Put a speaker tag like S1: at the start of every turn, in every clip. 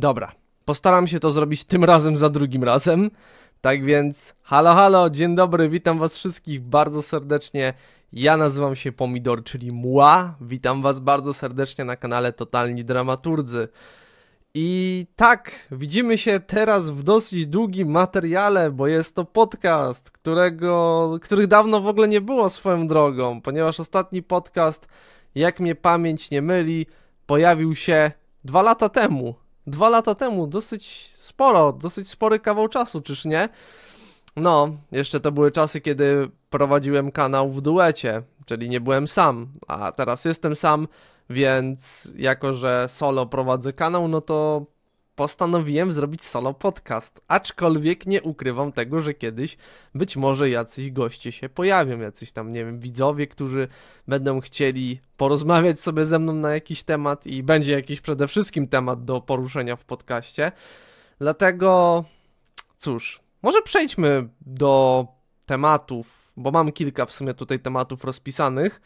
S1: Dobra, postaram się to zrobić tym razem za drugim razem. Tak więc, halo, halo, dzień dobry, witam was wszystkich bardzo serdecznie. Ja nazywam się Pomidor, czyli Mła. Witam was bardzo serdecznie na kanale Totalni Dramaturdzy. I tak, widzimy się teraz w dosyć długim materiale, bo jest to podcast, którego, których dawno w ogóle nie było swoją drogą, ponieważ ostatni podcast, jak mnie pamięć nie myli, pojawił się dwa lata temu dwa lata temu, dosyć sporo, dosyć spory kawał czasu, czyż nie? No, jeszcze to były czasy, kiedy prowadziłem kanał w duecie, czyli nie byłem sam, a teraz jestem sam, więc jako, że solo prowadzę kanał, no to postanowiłem zrobić solo podcast. Aczkolwiek nie ukrywam tego, że kiedyś być może jacyś goście się pojawią, jacyś tam, nie wiem, widzowie, którzy będą chcieli porozmawiać sobie ze mną na jakiś temat i będzie jakiś przede wszystkim temat do poruszenia w podcaście. Dlatego cóż, może przejdźmy do tematów, bo mam kilka w sumie tutaj tematów rozpisanych.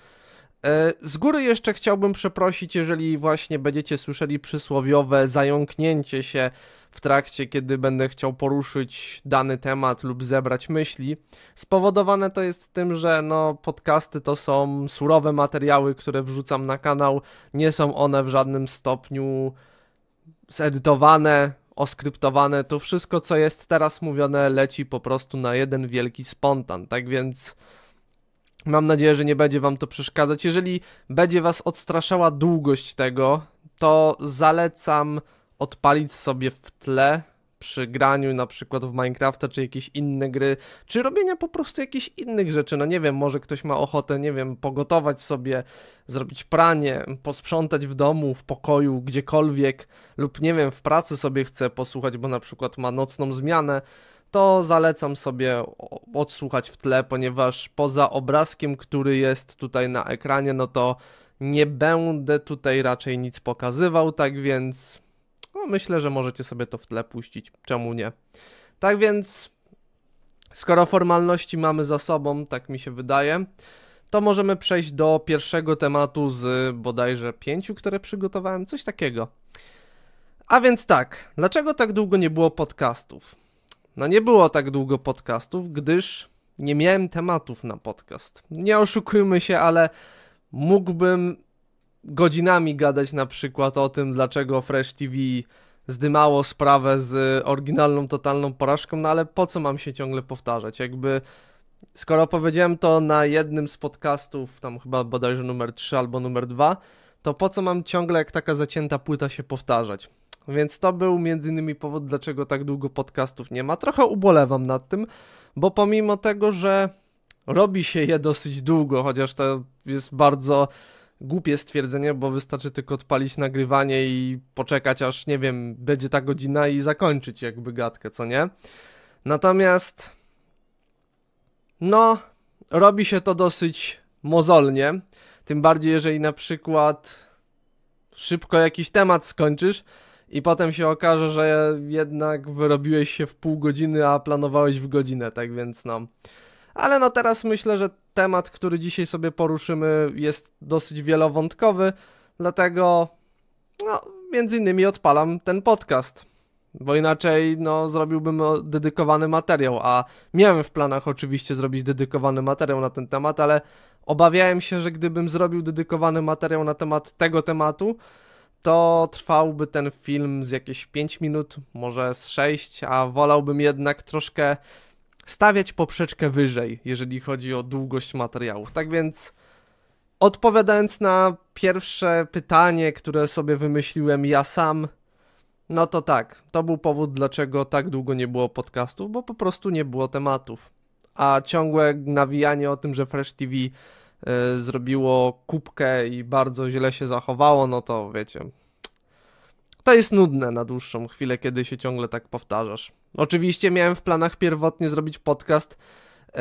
S1: E, z góry jeszcze chciałbym przeprosić, jeżeli właśnie będziecie słyszeli przysłowiowe zająknięcie się w trakcie, kiedy będę chciał poruszyć dany temat lub zebrać myśli. Spowodowane to jest tym, że no, podcasty to są surowe materiały, które wrzucam na kanał. Nie są one w żadnym stopniu zedytowane, oskryptowane. To wszystko, co jest teraz mówione, leci po prostu na jeden wielki spontan. Tak więc. Mam nadzieję, że nie będzie Wam to przeszkadzać. Jeżeli będzie Was odstraszała długość tego, to zalecam odpalić sobie w tle przy graniu na przykład w Minecrafta czy jakieś inne gry, czy robienia po prostu jakichś innych rzeczy. No nie wiem, może ktoś ma ochotę, nie wiem, pogotować sobie, zrobić pranie, posprzątać w domu, w pokoju, gdziekolwiek, lub nie wiem, w pracy sobie chce posłuchać, bo na przykład ma nocną zmianę to zalecam sobie odsłuchać w tle, ponieważ poza obrazkiem, który jest tutaj na ekranie, no to nie będę tutaj raczej nic pokazywał, tak więc no myślę, że możecie sobie to w tle puścić, czemu nie. Tak więc, skoro formalności mamy za sobą, tak mi się wydaje, to możemy przejść do pierwszego tematu z bodajże pięciu, które przygotowałem, coś takiego. A więc tak, dlaczego tak długo nie było podcastów? No nie było tak długo podcastów, gdyż nie miałem tematów na podcast. Nie oszukujmy się, ale mógłbym godzinami gadać na przykład o tym, dlaczego Fresh TV zdymało sprawę z oryginalną totalną porażką, no ale po co mam się ciągle powtarzać? Jakby skoro powiedziałem to na jednym z podcastów, tam chyba bodajże numer 3 albo numer 2, to po co mam ciągle jak taka zacięta płyta się powtarzać? Więc to był między innymi powód, dlaczego tak długo podcastów nie ma. Trochę ubolewam nad tym, bo pomimo tego, że robi się je dosyć długo, chociaż to jest bardzo głupie stwierdzenie, bo wystarczy tylko odpalić nagrywanie i poczekać aż, nie wiem, będzie ta godzina i zakończyć jakby gadkę, co nie? Natomiast no, robi się to dosyć mozolnie, tym bardziej jeżeli na przykład szybko jakiś temat skończysz, i potem się okaże, że jednak wyrobiłeś się w pół godziny, a planowałeś w godzinę, tak więc no. Ale no teraz myślę, że temat, który dzisiaj sobie poruszymy jest dosyć wielowątkowy, dlatego no między innymi odpalam ten podcast. Bo inaczej no, zrobiłbym dedykowany materiał, a miałem w planach oczywiście zrobić dedykowany materiał na ten temat, ale obawiałem się, że gdybym zrobił dedykowany materiał na temat tego tematu, to trwałby ten film z jakieś 5 minut, może z 6, a wolałbym jednak troszkę stawiać poprzeczkę wyżej, jeżeli chodzi o długość materiałów. Tak więc odpowiadając na pierwsze pytanie, które sobie wymyśliłem ja sam, no to tak, to był powód, dlaczego tak długo nie było podcastów, bo po prostu nie było tematów. A ciągłe nawijanie o tym, że Fresh TV Y, zrobiło kubkę i bardzo źle się zachowało, no to wiecie. To jest nudne na dłuższą chwilę, kiedy się ciągle tak powtarzasz. Oczywiście miałem w planach pierwotnie zrobić podcast, y,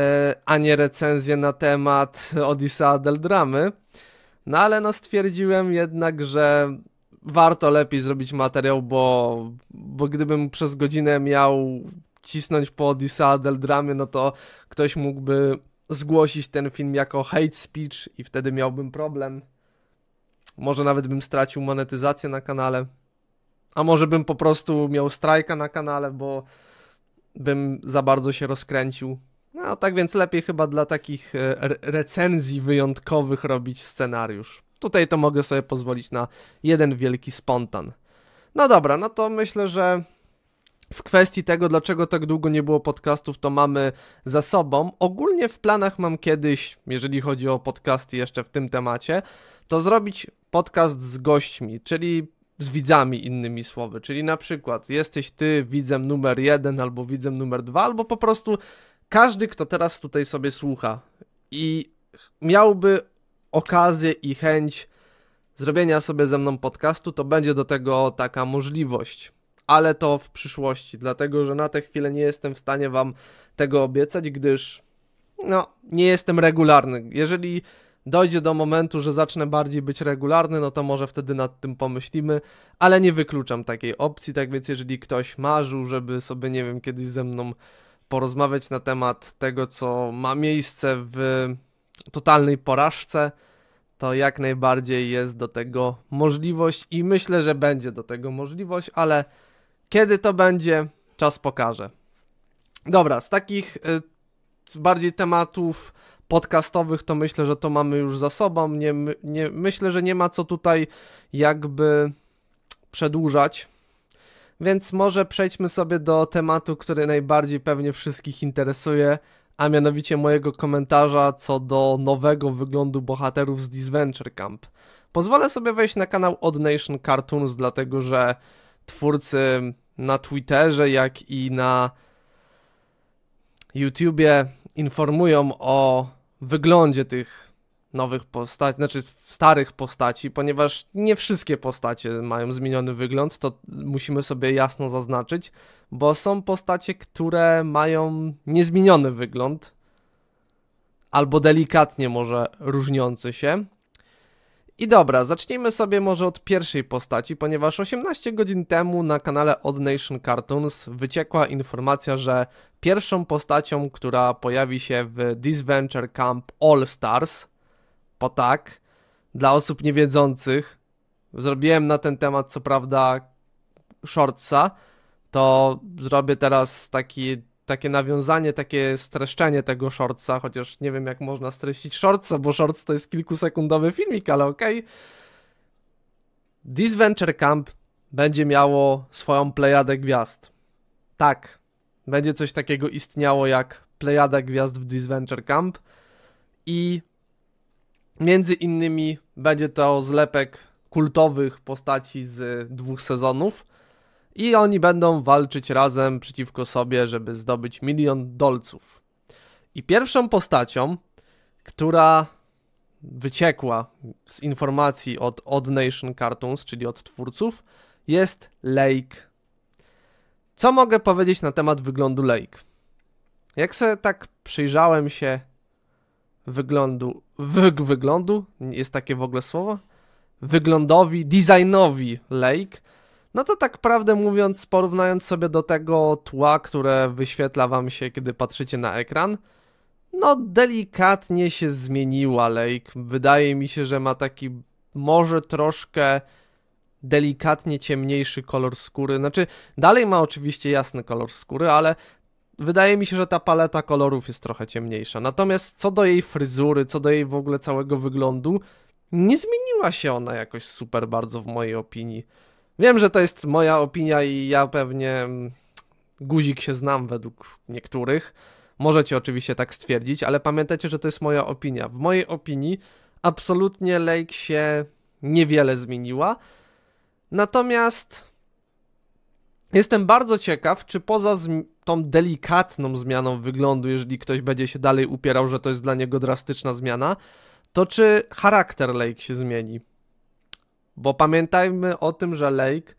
S1: a nie recenzję na temat Odisa Del Dramy. No ale no stwierdziłem jednak, że warto lepiej zrobić materiał, bo, bo gdybym przez godzinę miał cisnąć po Odisa Del Dramy, no to ktoś mógłby zgłosić ten film jako hate speech i wtedy miałbym problem. Może nawet bym stracił monetyzację na kanale. A może bym po prostu miał strajka na kanale, bo bym za bardzo się rozkręcił. No tak więc lepiej chyba dla takich e, recenzji wyjątkowych robić scenariusz. Tutaj to mogę sobie pozwolić na jeden wielki spontan. No dobra, no to myślę, że w kwestii tego, dlaczego tak długo nie było podcastów, to mamy za sobą. Ogólnie w planach mam kiedyś, jeżeli chodzi o podcasty jeszcze w tym temacie, to zrobić podcast z gośćmi, czyli z widzami, innymi słowy. Czyli na przykład jesteś ty widzem numer jeden, albo widzem numer dwa, albo po prostu każdy, kto teraz tutaj sobie słucha i miałby okazję i chęć zrobienia sobie ze mną podcastu, to będzie do tego taka możliwość ale to w przyszłości, dlatego że na tę chwilę nie jestem w stanie Wam tego obiecać, gdyż no, nie jestem regularny. Jeżeli dojdzie do momentu, że zacznę bardziej być regularny, no to może wtedy nad tym pomyślimy, ale nie wykluczam takiej opcji, tak więc jeżeli ktoś marzył, żeby sobie, nie wiem, kiedyś ze mną porozmawiać na temat tego, co ma miejsce w totalnej porażce, to jak najbardziej jest do tego możliwość i myślę, że będzie do tego możliwość, ale kiedy to będzie, czas pokaże. Dobra, z takich y, bardziej tematów podcastowych to myślę, że to mamy już za sobą. Nie, nie, myślę, że nie ma co tutaj jakby przedłużać. Więc może przejdźmy sobie do tematu, który najbardziej pewnie wszystkich interesuje, a mianowicie mojego komentarza co do nowego wyglądu bohaterów z Disventure Camp. Pozwolę sobie wejść na kanał Odd Nation Cartoons, dlatego że twórcy na Twitterze, jak i na YouTubie informują o wyglądzie tych nowych postaci, znaczy starych postaci, ponieważ nie wszystkie postacie mają zmieniony wygląd, to musimy sobie jasno zaznaczyć, bo są postacie, które mają niezmieniony wygląd albo delikatnie może różniący się. I dobra, zacznijmy sobie może od pierwszej postaci, ponieważ 18 godzin temu na kanale Odd Nation Cartoons wyciekła informacja, że pierwszą postacią, która pojawi się w Disventure Camp All Stars, po tak, dla osób niewiedzących, zrobiłem na ten temat co prawda shortsa, to zrobię teraz taki takie nawiązanie, takie streszczenie tego shortsa, chociaż nie wiem jak można streścić shortsa, bo shorts to jest kilkusekundowy filmik, ale okej. Okay. This Venture Camp będzie miało swoją plejadę gwiazd. Tak, będzie coś takiego istniało jak plejada gwiazd w This Venture Camp i między innymi będzie to zlepek kultowych postaci z dwóch sezonów, i oni będą walczyć razem przeciwko sobie, żeby zdobyć milion dolców. I pierwszą postacią, która wyciekła z informacji od Odd Nation Cartoons, czyli od twórców, jest Lake. Co mogę powiedzieć na temat wyglądu Lake? Jak sobie tak przyjrzałem się wyglądu, wyg wyglądu, jest takie w ogóle słowo? Wyglądowi, designowi Lake, no to tak prawdę mówiąc, porównując sobie do tego tła, które wyświetla wam się, kiedy patrzycie na ekran, no delikatnie się zmieniła Lake. Wydaje mi się, że ma taki może troszkę delikatnie ciemniejszy kolor skóry. Znaczy, dalej ma oczywiście jasny kolor skóry, ale wydaje mi się, że ta paleta kolorów jest trochę ciemniejsza. Natomiast co do jej fryzury, co do jej w ogóle całego wyglądu, nie zmieniła się ona jakoś super bardzo w mojej opinii. Wiem, że to jest moja opinia i ja pewnie mm, guzik się znam według niektórych. Możecie oczywiście tak stwierdzić, ale pamiętajcie, że to jest moja opinia. W mojej opinii absolutnie Lake się niewiele zmieniła. Natomiast jestem bardzo ciekaw, czy poza tą delikatną zmianą wyglądu, jeżeli ktoś będzie się dalej upierał, że to jest dla niego drastyczna zmiana, to czy charakter Lake się zmieni? Bo pamiętajmy o tym, że Lake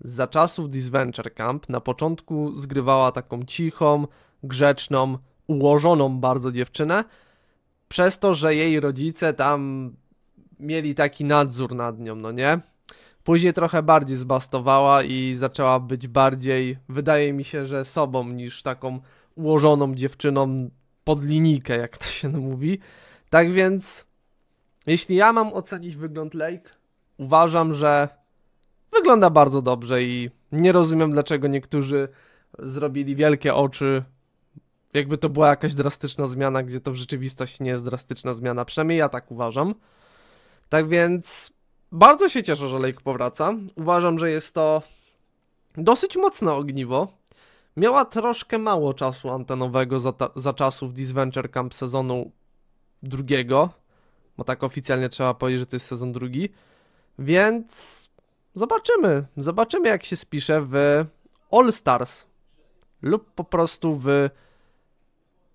S1: za czasów Disventure Camp na początku zgrywała taką cichą, grzeczną, ułożoną bardzo dziewczynę, przez to, że jej rodzice tam mieli taki nadzór nad nią, no nie? Później trochę bardziej zbastowała i zaczęła być bardziej, wydaje mi się, że sobą niż taką ułożoną dziewczyną pod linijkę, jak to się mówi. Tak więc, jeśli ja mam ocenić wygląd Lake, uważam, że wygląda bardzo dobrze i nie rozumiem, dlaczego niektórzy zrobili wielkie oczy. Jakby to była jakaś drastyczna zmiana, gdzie to w rzeczywistości nie jest drastyczna zmiana. Przynajmniej ja tak uważam. Tak więc bardzo się cieszę, że Lake powraca. Uważam, że jest to dosyć mocne ogniwo. Miała troszkę mało czasu antenowego za, ta, za czasów Disventure Camp sezonu drugiego, bo tak oficjalnie trzeba powiedzieć, że to jest sezon drugi. Więc zobaczymy. Zobaczymy, jak się spisze w All Stars lub po prostu w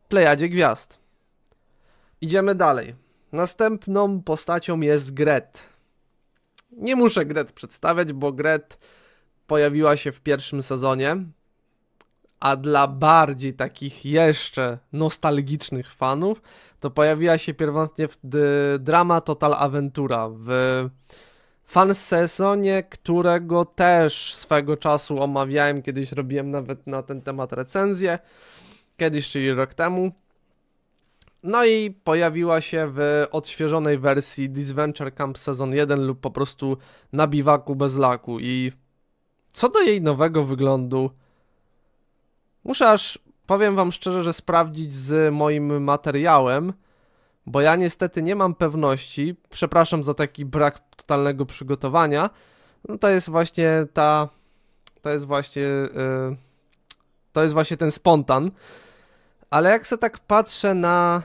S1: plejadzie gwiazd. Idziemy dalej. Następną postacią jest Gret. Nie muszę Gret przedstawiać, bo Gret pojawiła się w pierwszym sezonie. A dla bardziej takich jeszcze nostalgicznych fanów, to pojawiła się pierwotnie w Drama Total Aventura w fan sezonie, którego też swego czasu omawiałem, kiedyś robiłem nawet na ten temat recenzję, kiedyś, czyli rok temu. No i pojawiła się w odświeżonej wersji Disventure Camp Sezon 1 lub po prostu na biwaku bez laku i co do jej nowego wyglądu, muszę aż, powiem wam szczerze, że sprawdzić z moim materiałem, bo ja niestety nie mam pewności, przepraszam za taki brak totalnego przygotowania, no to jest właśnie ta, to jest właśnie, yy, to jest właśnie ten spontan, ale jak se tak patrzę na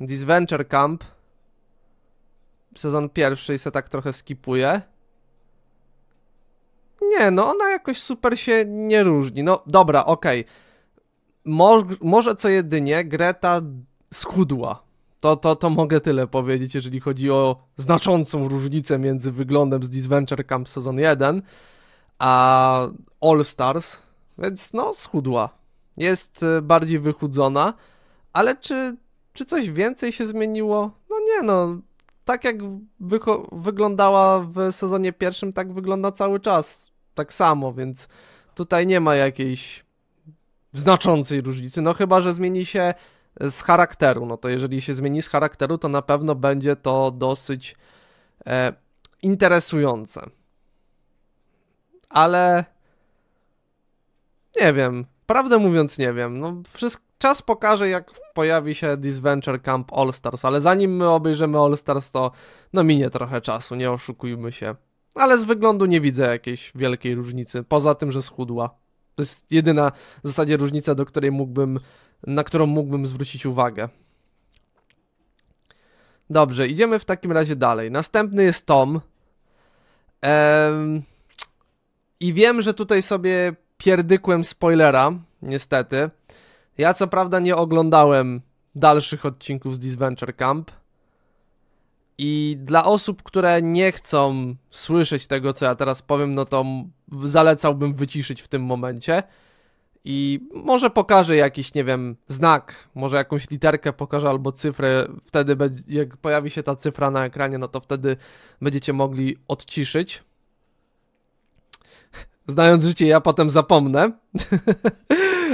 S1: Venture Camp, sezon pierwszy i se tak trochę skipuję, nie, no ona jakoś super się nie różni. No dobra, okej. Okay. może co jedynie Greta schudła. To, to, to mogę tyle powiedzieć, jeżeli chodzi o znaczącą różnicę między wyglądem z Disventure Camp Sezon 1 a All Stars, więc no schudła. Jest y, bardziej wychudzona, ale czy, czy coś więcej się zmieniło? No nie no, tak jak wyglądała w sezonie pierwszym, tak wygląda cały czas. Tak samo, więc tutaj nie ma jakiejś znaczącej różnicy. No chyba, że zmieni się z charakteru. No to jeżeli się zmieni z charakteru, to na pewno będzie to dosyć e, interesujące. Ale nie wiem, prawdę mówiąc nie wiem. No, wszystko, czas pokaże, jak pojawi się Disventure Camp All Stars, ale zanim my obejrzymy All Stars, to no minie trochę czasu, nie oszukujmy się. Ale z wyglądu nie widzę jakiejś wielkiej różnicy, poza tym, że schudła. To jest jedyna w zasadzie różnica, do której mógłbym na którą mógłbym zwrócić uwagę. Dobrze, idziemy w takim razie dalej. Następny jest Tom. Ehm, I wiem, że tutaj sobie pierdykłem spoilera, niestety. Ja co prawda nie oglądałem dalszych odcinków z Disventure Camp. I dla osób, które nie chcą słyszeć tego, co ja teraz powiem, no to zalecałbym wyciszyć w tym momencie i może pokaże jakiś, nie wiem, znak, może jakąś literkę pokaże albo cyfrę. Wtedy, jak pojawi się ta cyfra na ekranie, no to wtedy będziecie mogli odciszyć. Znając życie, ja potem zapomnę.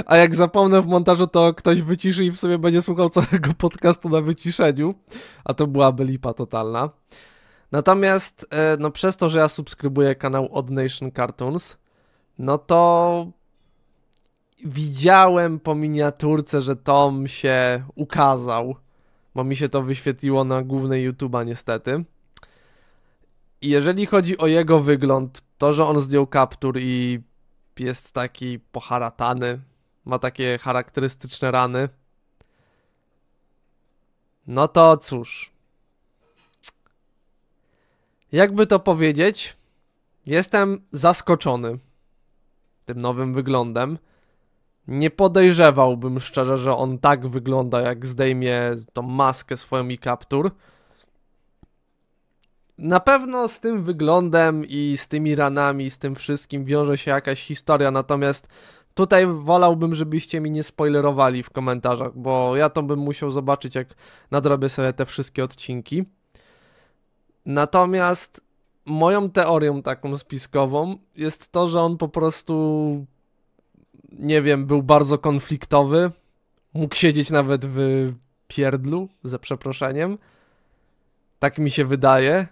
S1: A jak zapomnę w montażu, to ktoś wyciszy i w sobie będzie słuchał całego podcastu na wyciszeniu. A to byłaby lipa totalna. Natomiast, e, no przez to, że ja subskrybuję kanał Odd Nation Cartoons, no to widziałem po miniaturce, że tom się ukazał, bo mi się to wyświetliło na głównej YouTube'a niestety. I jeżeli chodzi o jego wygląd, to, że on zdjął kaptur i jest taki poharatany, ma takie charakterystyczne rany. No to cóż. Jakby to powiedzieć, jestem zaskoczony tym nowym wyglądem. Nie podejrzewałbym szczerze, że on tak wygląda, jak zdejmie tą maskę swoją i kaptur. Na pewno z tym wyglądem i z tymi ranami, z tym wszystkim wiąże się jakaś historia, natomiast tutaj wolałbym, żebyście mi nie spoilerowali w komentarzach, bo ja to bym musiał zobaczyć, jak nadrobię sobie te wszystkie odcinki. Natomiast moją teorią taką spiskową jest to, że on po prostu nie wiem, był bardzo konfliktowy. Mógł siedzieć nawet w pierdlu, ze przeproszeniem. Tak mi się wydaje,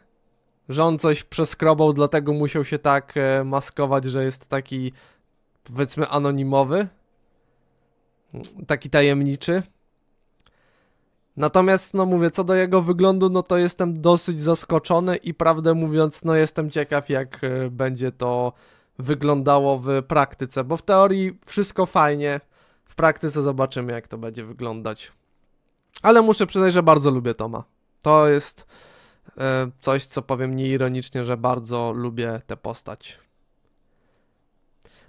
S1: że on coś przeskrobał, dlatego musiał się tak e, maskować, że jest taki, powiedzmy, anonimowy. Taki tajemniczy. Natomiast, no mówię, co do jego wyglądu, no to jestem dosyć zaskoczony i prawdę mówiąc, no jestem ciekaw, jak e, będzie to wyglądało w praktyce, bo w teorii wszystko fajnie, w praktyce zobaczymy jak to będzie wyglądać. Ale muszę przyznać, że bardzo lubię Toma. To jest e, coś, co powiem nieironicznie, że bardzo lubię tę postać.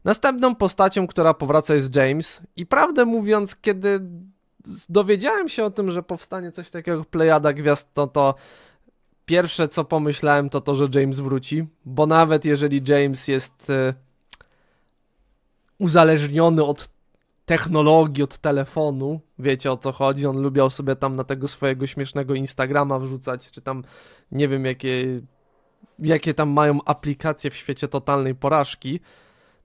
S1: Następną postacią, która powraca jest James i prawdę mówiąc, kiedy dowiedziałem się o tym, że powstanie coś takiego Plejada Gwiazd, no to Pierwsze co pomyślałem to to, że James wróci, bo nawet jeżeli James jest e, uzależniony od technologii, od telefonu, wiecie o co chodzi, on lubiał sobie tam na tego swojego śmiesznego Instagrama wrzucać, czy tam nie wiem jakie, jakie tam mają aplikacje w świecie totalnej porażki,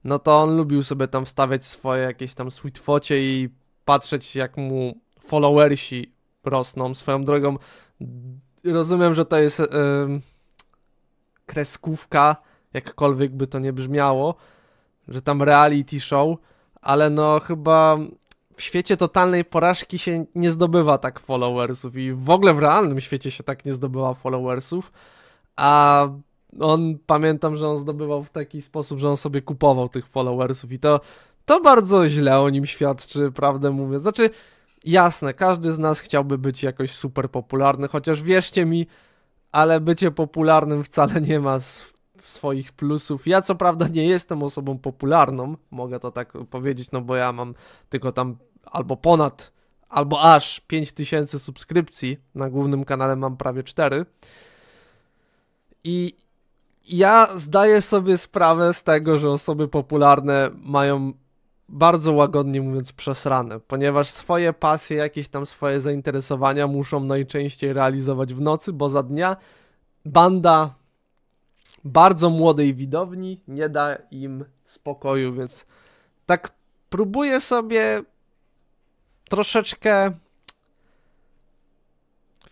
S1: no to on lubił sobie tam wstawiać swoje jakieś tam sweet focie i patrzeć jak mu followersi rosną. Swoją drogą rozumiem, że to jest yy, kreskówka, jakkolwiek by to nie brzmiało, że tam reality show, ale no chyba w świecie totalnej porażki się nie zdobywa tak followersów i w ogóle w realnym świecie się tak nie zdobywa followersów, a on, pamiętam, że on zdobywał w taki sposób, że on sobie kupował tych followersów i to, to bardzo źle o nim świadczy, prawdę mówiąc. Znaczy, Jasne, każdy z nas chciałby być jakoś super popularny, chociaż wierzcie mi, ale bycie popularnym wcale nie ma swoich plusów. Ja co prawda nie jestem osobą popularną, mogę to tak powiedzieć, no bo ja mam tylko tam albo ponad, albo aż 5000 subskrypcji. Na głównym kanale mam prawie 4. I ja zdaję sobie sprawę z tego, że osoby popularne mają bardzo łagodnie mówiąc, przesrane, ponieważ swoje pasje, jakieś tam swoje zainteresowania muszą najczęściej realizować w nocy, bo za dnia banda bardzo młodej widowni nie da im spokoju, więc tak próbuję sobie troszeczkę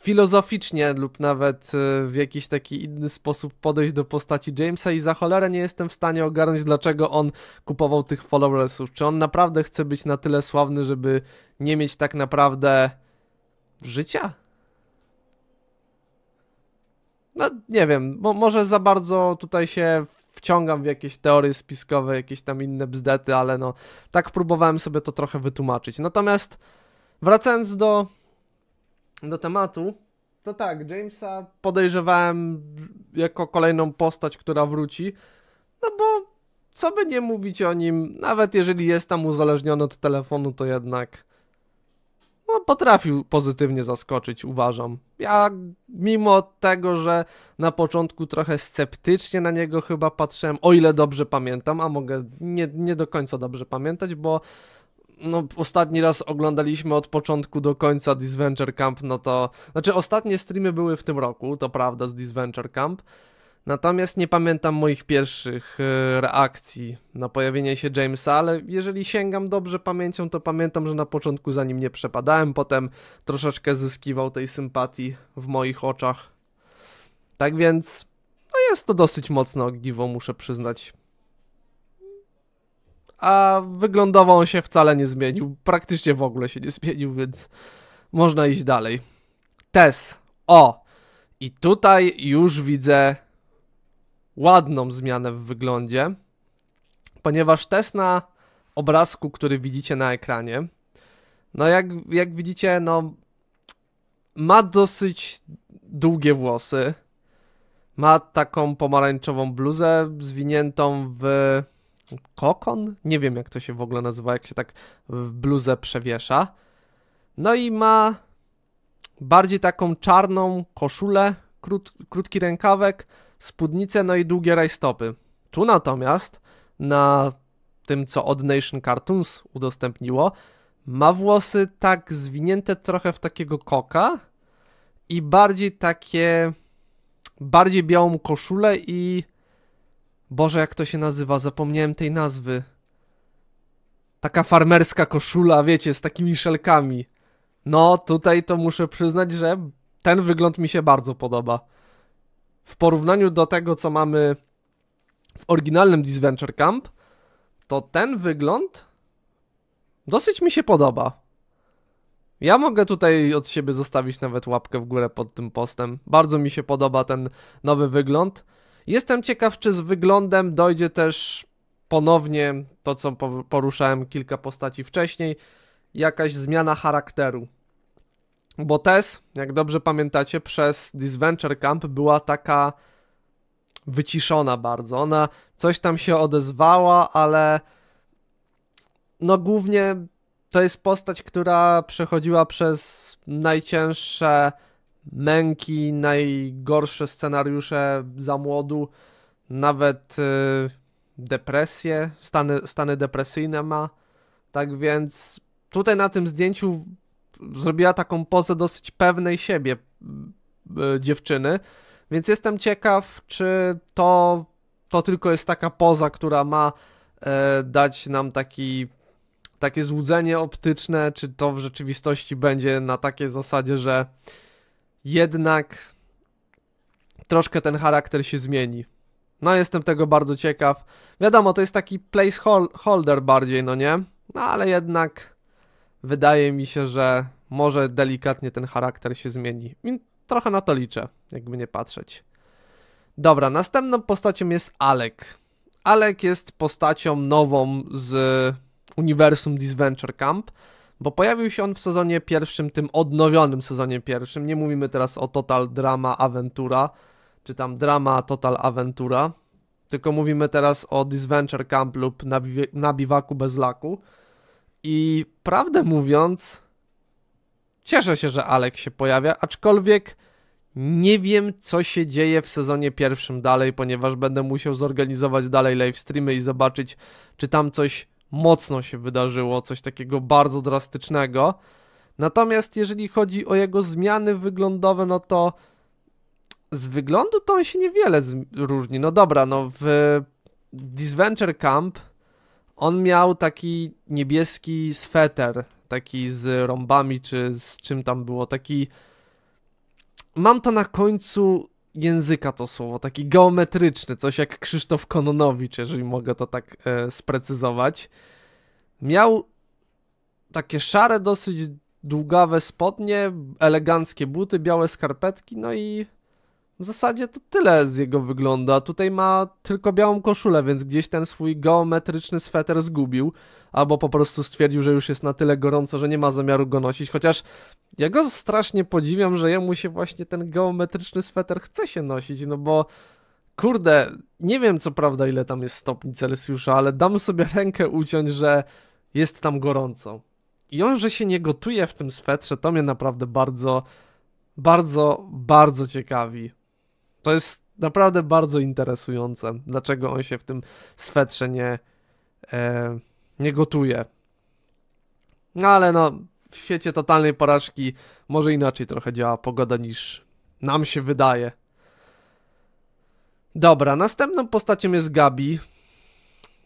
S1: filozoficznie lub nawet e, w jakiś taki inny sposób podejść do postaci Jamesa i za cholerę nie jestem w stanie ogarnąć, dlaczego on kupował tych followersów. Czy on naprawdę chce być na tyle sławny, żeby nie mieć tak naprawdę życia? No nie wiem, bo może za bardzo tutaj się wciągam w jakieś teorie spiskowe, jakieś tam inne bzdety, ale no tak próbowałem sobie to trochę wytłumaczyć. Natomiast wracając do do tematu, to tak, Jamesa podejrzewałem jako kolejną postać, która wróci, no bo co by nie mówić o nim, nawet jeżeli jest tam uzależniony od telefonu, to jednak no, potrafił pozytywnie zaskoczyć, uważam. Ja mimo tego, że na początku trochę sceptycznie na niego chyba patrzyłem, o ile dobrze pamiętam, a mogę nie, nie do końca dobrze pamiętać, bo no, ostatni raz oglądaliśmy od początku do końca Disventure Camp, no to. Znaczy, ostatnie streamy były w tym roku, to prawda, z Disventure Camp. Natomiast nie pamiętam moich pierwszych e, reakcji na pojawienie się Jamesa, ale jeżeli sięgam dobrze pamięcią, to pamiętam, że na początku za nim nie przepadałem, potem troszeczkę zyskiwał tej sympatii w moich oczach. Tak więc, no jest to dosyć mocne ogniwo, muszę przyznać a wyglądowo on się wcale nie zmienił. Praktycznie w ogóle się nie zmienił, więc można iść dalej. Tes. O! I tutaj już widzę ładną zmianę w wyglądzie, ponieważ test na obrazku, który widzicie na ekranie, no jak, jak widzicie, no ma dosyć długie włosy, ma taką pomarańczową bluzę zwiniętą w kokon? Nie wiem, jak to się w ogóle nazywa, jak się tak w bluzę przewiesza. No i ma bardziej taką czarną koszulę, krót, krótki rękawek, spódnicę, no i długie rajstopy. Tu natomiast na tym, co od Nation Cartoons udostępniło, ma włosy tak zwinięte trochę w takiego koka i bardziej takie, bardziej białą koszulę i Boże, jak to się nazywa? Zapomniałem tej nazwy. Taka farmerska koszula, wiecie, z takimi szelkami. No, tutaj to muszę przyznać, że ten wygląd mi się bardzo podoba. W porównaniu do tego, co mamy w oryginalnym Disventure Camp, to ten wygląd dosyć mi się podoba. Ja mogę tutaj od siebie zostawić nawet łapkę w górę pod tym postem. Bardzo mi się podoba ten nowy wygląd. Jestem ciekaw, czy z wyglądem dojdzie też ponownie to, co poruszałem kilka postaci wcześniej, jakaś zmiana charakteru. Bo Tess, jak dobrze pamiętacie, przez Disventure Camp była taka wyciszona bardzo. Ona coś tam się odezwała, ale no głównie to jest postać, która przechodziła przez najcięższe męki, najgorsze scenariusze za młodu, nawet y, depresję, stany, stany depresyjne ma. Tak więc tutaj na tym zdjęciu zrobiła taką pozę dosyć pewnej siebie y, dziewczyny, więc jestem ciekaw, czy to, to tylko jest taka poza, która ma e, dać nam taki, takie złudzenie optyczne, czy to w rzeczywistości będzie na takiej zasadzie, że jednak troszkę ten charakter się zmieni. No jestem tego bardzo ciekaw. Wiadomo, to jest taki placeholder bardziej, no nie? No ale jednak wydaje mi się, że może delikatnie ten charakter się zmieni. I trochę na to liczę, jakby nie patrzeć. Dobra, następną postacią jest Alek. Alek jest postacią nową z uniwersum Disventure Camp bo pojawił się on w sezonie pierwszym, tym odnowionym sezonie pierwszym. Nie mówimy teraz o Total Drama Aventura, czy tam Drama Total Aventura, tylko mówimy teraz o Disventure Camp lub na, na biwaku bez laku. I prawdę mówiąc, cieszę się, że Alek się pojawia, aczkolwiek nie wiem, co się dzieje w sezonie pierwszym dalej, ponieważ będę musiał zorganizować dalej live streamy i zobaczyć, czy tam coś mocno się wydarzyło, coś takiego bardzo drastycznego. Natomiast jeżeli chodzi o jego zmiany wyglądowe, no to z wyglądu to on się niewiele różni. No dobra, no w Disventure Camp on miał taki niebieski sweter, taki z rąbami czy z czym tam było, taki mam to na końcu języka to słowo, taki geometryczny, coś jak Krzysztof Kononowicz, jeżeli mogę to tak e, sprecyzować. Miał takie szare, dosyć długawe spodnie, eleganckie buty, białe skarpetki, no i w zasadzie to tyle z jego wyglądu, a tutaj ma tylko białą koszulę, więc gdzieś ten swój geometryczny sweter zgubił albo po prostu stwierdził, że już jest na tyle gorąco, że nie ma zamiaru go nosić, chociaż ja go strasznie podziwiam, że jemu się właśnie ten geometryczny sweter chce się nosić, no bo kurde, nie wiem co prawda ile tam jest stopni Celsjusza, ale dam sobie rękę uciąć, że jest tam gorąco. I on, że się nie gotuje w tym swetrze, to mnie naprawdę bardzo, bardzo, bardzo ciekawi. To jest naprawdę bardzo interesujące, dlaczego on się w tym swetrze nie, e, nie gotuje. No ale no, w świecie totalnej porażki może inaczej trochę działa pogoda niż nam się wydaje. Dobra, następną postacią jest Gabi.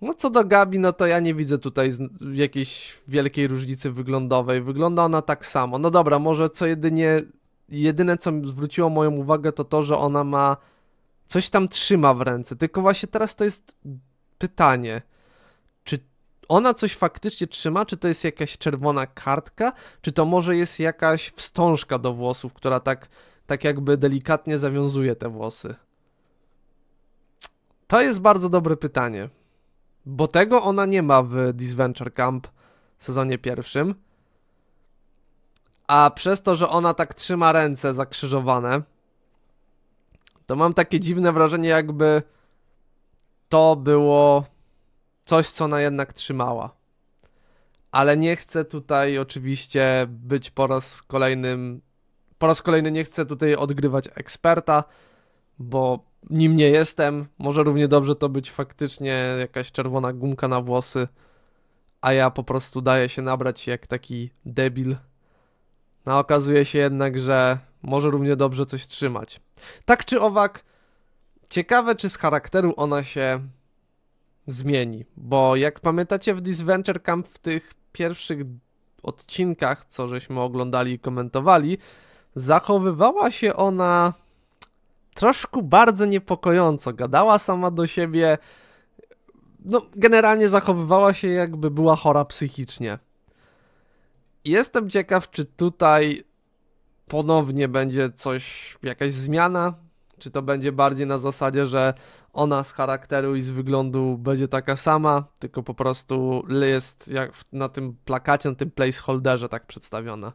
S1: No co do Gabi, no to ja nie widzę tutaj jakiejś wielkiej różnicy wyglądowej. Wygląda ona tak samo. No dobra, może co jedynie, jedyne co zwróciło moją uwagę to to, że ona ma, coś tam trzyma w ręce. Tylko właśnie teraz to jest pytanie ona coś faktycznie trzyma? Czy to jest jakaś czerwona kartka? Czy to może jest jakaś wstążka do włosów, która tak, tak jakby delikatnie zawiązuje te włosy? To jest bardzo dobre pytanie. Bo tego ona nie ma w Disventure Camp sezonie pierwszym. A przez to, że ona tak trzyma ręce zakrzyżowane, to mam takie dziwne wrażenie, jakby to było coś, co ona jednak trzymała. Ale nie chcę tutaj oczywiście być po raz kolejnym, po raz kolejny nie chcę tutaj odgrywać eksperta, bo nim nie jestem. Może równie dobrze to być faktycznie jakaś czerwona gumka na włosy, a ja po prostu daję się nabrać jak taki debil. No okazuje się jednak, że może równie dobrze coś trzymać. Tak czy owak, ciekawe czy z charakteru ona się zmieni. Bo jak pamiętacie w Disventure Camp w tych pierwszych odcinkach, co żeśmy oglądali i komentowali, zachowywała się ona troszkę bardzo niepokojąco. Gadała sama do siebie. No, generalnie zachowywała się jakby była chora psychicznie. Jestem ciekaw, czy tutaj ponownie będzie coś, jakaś zmiana, czy to będzie bardziej na zasadzie, że ona z charakteru i z wyglądu będzie taka sama, tylko po prostu jest jak na tym plakacie, na tym placeholderze tak przedstawiona.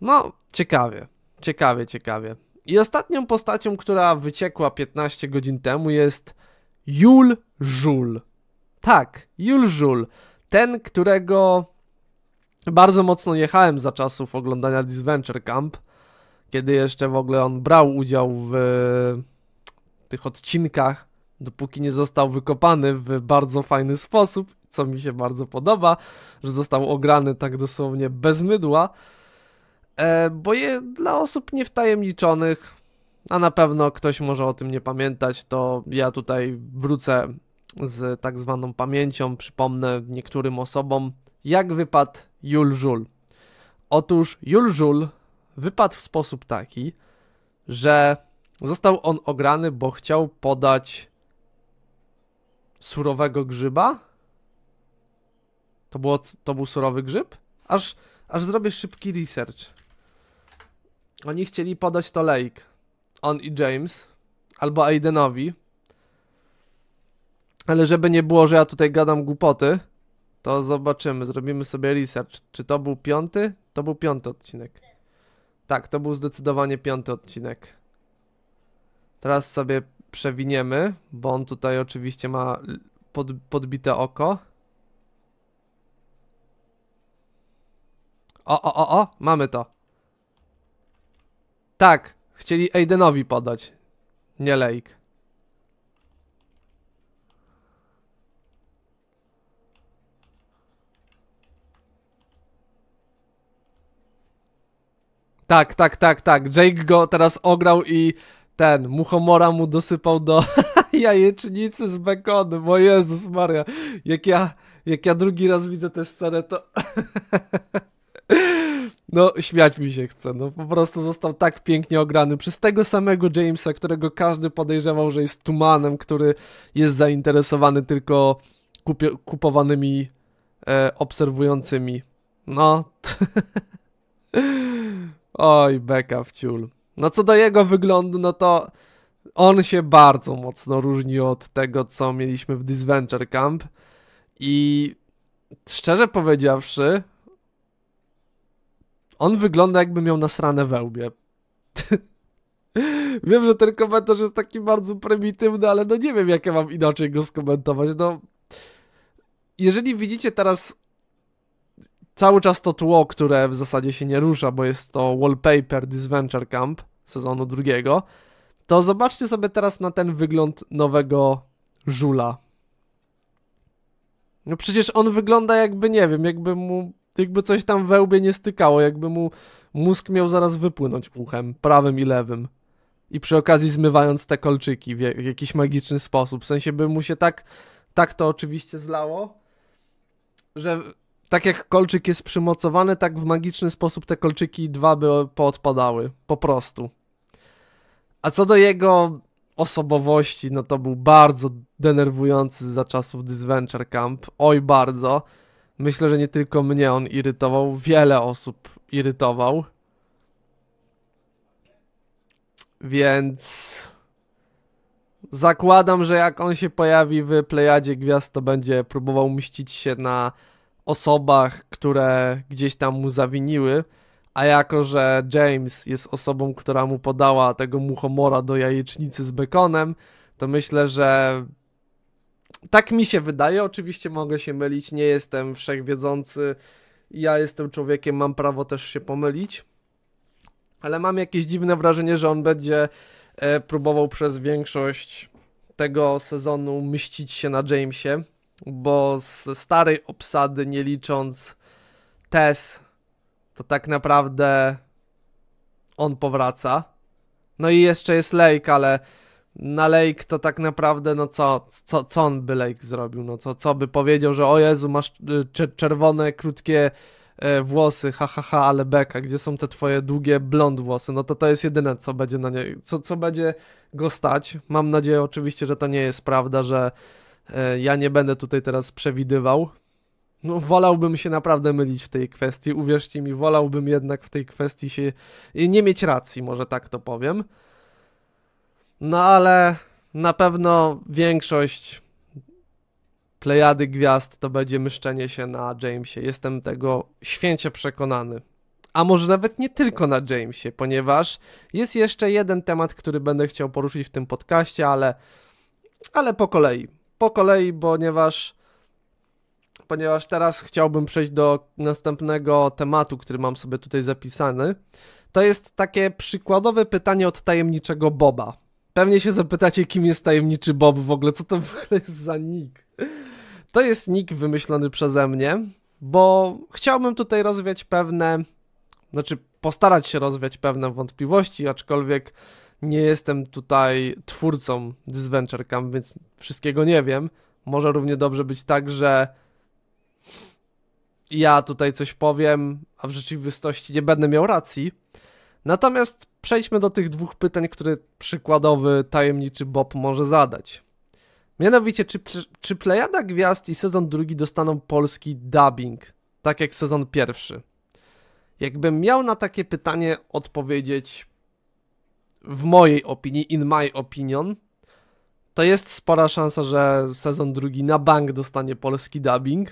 S1: No, ciekawie, ciekawie, ciekawie. I ostatnią postacią, która wyciekła 15 godzin temu jest Jul Żul. Tak, Jul Żul. Ten, którego bardzo mocno jechałem za czasów oglądania Disventure Camp, kiedy jeszcze w ogóle on brał udział w tych odcinkach, dopóki nie został wykopany w bardzo fajny sposób, co mi się bardzo podoba, że został ograny tak dosłownie bez mydła, e, bo je, dla osób niewtajemniczonych, a na pewno ktoś może o tym nie pamiętać, to ja tutaj wrócę z tak zwaną pamięcią, przypomnę niektórym osobom, jak wypadł Jul Żul. Otóż Jul Żul wypadł w sposób taki, że Został on ograny, bo chciał podać surowego grzyba? To, było, to był surowy grzyb? Aż, aż zrobię szybki research. Oni chcieli podać to Lake. On i James. Albo Aidenowi. Ale żeby nie było, że ja tutaj gadam głupoty, to zobaczymy. Zrobimy sobie research. Czy to był piąty? To był piąty odcinek. Tak, to był zdecydowanie piąty odcinek. Teraz sobie przewiniemy, bo on tutaj oczywiście ma pod, podbite oko. O, o, o, o, mamy to. Tak, chcieli Aidenowi podać, nie Lake. Tak, tak, tak, tak. Jake go teraz ograł i ten muchomora mu dosypał do jajecznicy z bekonem. O Jezus Maria, jak ja, jak ja drugi raz widzę tę scenę, to... No, śmiać mi się chce. No, po prostu został tak pięknie ograny przez tego samego Jamesa, którego każdy podejrzewał, że jest tumanem, który jest zainteresowany tylko kupio- kupowanymi e, obserwującymi. No. Oj, beka w ciul. No co do jego wyglądu, no to on się bardzo mocno różni od tego, co mieliśmy w Disventure Camp i szczerze powiedziawszy, on wygląda jakby miał nasrane wełbie. wiem, że ten komentarz jest taki bardzo prymitywny, ale no nie wiem, jak ja mam inaczej go skomentować. No, jeżeli widzicie teraz Cały czas to tło, które w zasadzie się nie rusza, bo jest to wallpaper Disventure Camp sezonu drugiego, to zobaczcie sobie teraz na ten wygląd nowego żula. No przecież on wygląda jakby, nie wiem, jakby mu, jakby coś tam we łbie nie stykało, jakby mu mózg miał zaraz wypłynąć uchem, prawym i lewym. I przy okazji zmywając te kolczyki w jakiś magiczny sposób. W sensie by mu się tak, tak to oczywiście zlało, że tak jak kolczyk jest przymocowany, tak w magiczny sposób te kolczyki dwa by poodpadały. Po prostu. A co do jego osobowości, no to był bardzo denerwujący za czasów Disventure Camp. Oj, bardzo. Myślę, że nie tylko mnie on irytował, wiele osób irytował. Więc zakładam, że jak on się pojawi w plejadzie gwiazd, to będzie próbował mścić się na osobach, które gdzieś tam mu zawiniły, a jako, że James jest osobą, która mu podała tego muchomora do jajecznicy z bekonem, to myślę, że tak mi się wydaje. Oczywiście mogę się mylić, nie jestem wszechwiedzący. Ja jestem człowiekiem, mam prawo też się pomylić. Ale mam jakieś dziwne wrażenie, że on będzie e, próbował przez większość tego sezonu mścić się na Jamesie bo z starej obsady, nie licząc Tess, to tak naprawdę on powraca. No i jeszcze jest Lake, ale na Lake to tak naprawdę, no co, co, co on by Lake zrobił? No co, co by powiedział, że o Jezu, masz y, czerwone, krótkie y, włosy, ha, ha, ha, ale beka, gdzie są te twoje długie blond włosy? No to to jest jedyne, co będzie na niej, co, co będzie go stać. Mam nadzieję oczywiście, że to nie jest prawda, że E, ja nie będę tutaj teraz przewidywał. No, wolałbym się naprawdę mylić w tej kwestii, uwierzcie mi, wolałbym jednak w tej kwestii się nie mieć racji, może tak to powiem. No ale na pewno większość plejady gwiazd to będzie myszczenie się na Jamesie. Jestem tego święcie przekonany. A może nawet nie tylko na Jamesie, ponieważ jest jeszcze jeden temat, który będę chciał poruszyć w tym podcaście, ale, ale po kolei po kolei, ponieważ ponieważ teraz chciałbym przejść do następnego tematu, który mam sobie tutaj zapisany. To jest takie przykładowe pytanie od tajemniczego Boba. Pewnie się zapytacie, kim jest tajemniczy Bob w ogóle, co to w ogóle jest za nick. To jest nick wymyślony przeze mnie, bo chciałbym tutaj rozwiać pewne, znaczy postarać się rozwiać pewne wątpliwości, aczkolwiek nie jestem tutaj twórcą Disventure Camp, więc wszystkiego nie wiem. Może równie dobrze być tak, że ja tutaj coś powiem, a w rzeczywistości nie będę miał racji. Natomiast przejdźmy do tych dwóch pytań, które przykładowy tajemniczy Bob może zadać. Mianowicie, czy, czy Plejada Gwiazd i sezon drugi dostaną polski dubbing, tak jak sezon pierwszy? Jakbym miał na takie pytanie odpowiedzieć w mojej opinii, in my opinion, to jest spora szansa, że sezon drugi na bank dostanie polski dubbing.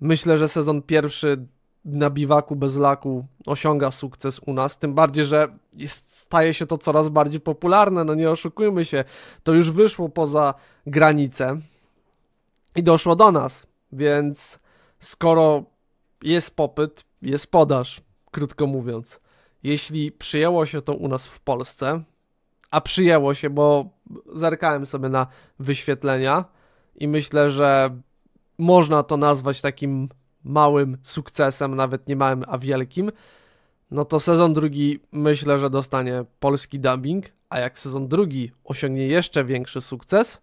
S1: Myślę, że sezon pierwszy na biwaku bez laku osiąga sukces u nas, tym bardziej, że jest, staje się to coraz bardziej popularne, no nie oszukujmy się, to już wyszło poza granicę i doszło do nas, więc skoro jest popyt, jest podaż, krótko mówiąc jeśli przyjęło się to u nas w Polsce, a przyjęło się, bo zerkałem sobie na wyświetlenia i myślę, że można to nazwać takim małym sukcesem, nawet nie małym, a wielkim, no to sezon drugi myślę, że dostanie polski dubbing, a jak sezon drugi osiągnie jeszcze większy sukces,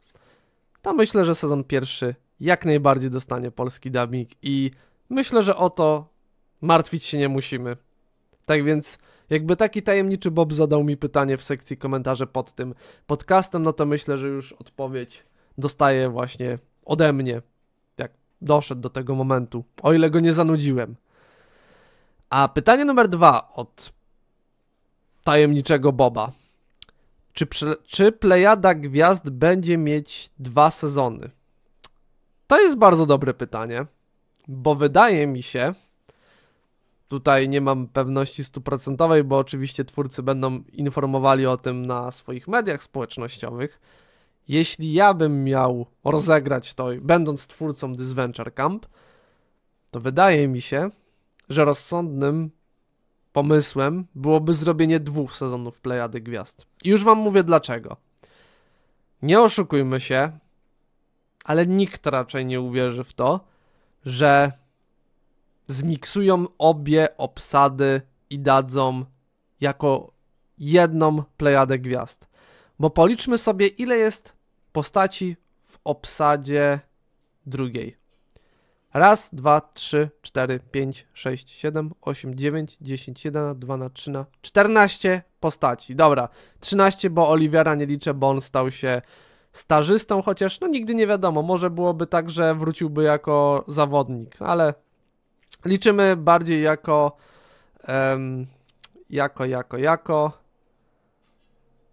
S1: to myślę, że sezon pierwszy jak najbardziej dostanie polski dubbing i myślę, że o to martwić się nie musimy. Tak więc jakby taki tajemniczy Bob zadał mi pytanie w sekcji komentarze pod tym podcastem, no to myślę, że już odpowiedź dostaje właśnie ode mnie, jak doszedł do tego momentu, o ile go nie zanudziłem. A pytanie numer dwa od tajemniczego Boba. Czy, czy plejada gwiazd będzie mieć dwa sezony? To jest bardzo dobre pytanie, bo wydaje mi się, Tutaj nie mam pewności stuprocentowej, bo oczywiście twórcy będą informowali o tym na swoich mediach społecznościowych. Jeśli ja bym miał rozegrać to, będąc twórcą Disventure Camp, to wydaje mi się, że rozsądnym pomysłem byłoby zrobienie dwóch sezonów Plejady Gwiazd. I już wam mówię dlaczego. Nie oszukujmy się, ale nikt raczej nie uwierzy w to, że zmiksują obie obsady i dadzą jako jedną plejadę gwiazd. Bo policzmy sobie, ile jest postaci w obsadzie drugiej. Raz, dwa, trzy, cztery, pięć, sześć, siedem, osiem, dziewięć, dziesięć, na trzy na czternaście postaci. Dobra, trzynaście, bo Oliwiera nie liczę, bo on stał się stażystą, chociaż no nigdy nie wiadomo, może byłoby tak, że wróciłby jako zawodnik, ale Liczymy bardziej jako, um, jako, jako, jako,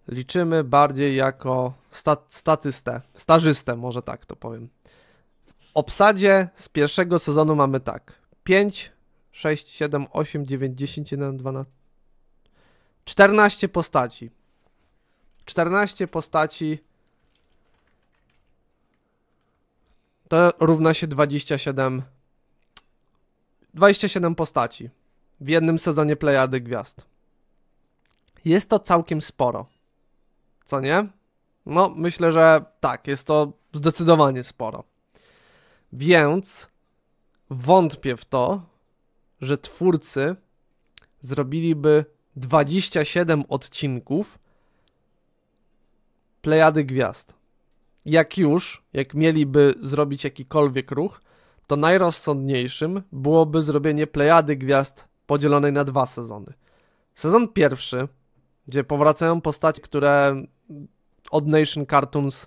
S1: liczymy bardziej jako sta statystę, stażystę, może tak to powiem. W obsadzie z pierwszego sezonu mamy tak, 5, 6, 7, 8, 9, 10, 11, 12, 14 postaci. 14 postaci to równa się 27 postaci 27 postaci w jednym sezonie Plejady Gwiazd. Jest to całkiem sporo. Co nie? No, myślę, że tak, jest to zdecydowanie sporo. Więc wątpię w to, że twórcy zrobiliby 27 odcinków Plejady Gwiazd. Jak już, jak mieliby zrobić jakikolwiek ruch, to najrozsądniejszym byłoby zrobienie plejady gwiazd podzielonej na dwa sezony. Sezon pierwszy, gdzie powracają postacie, które od Nation Cartoons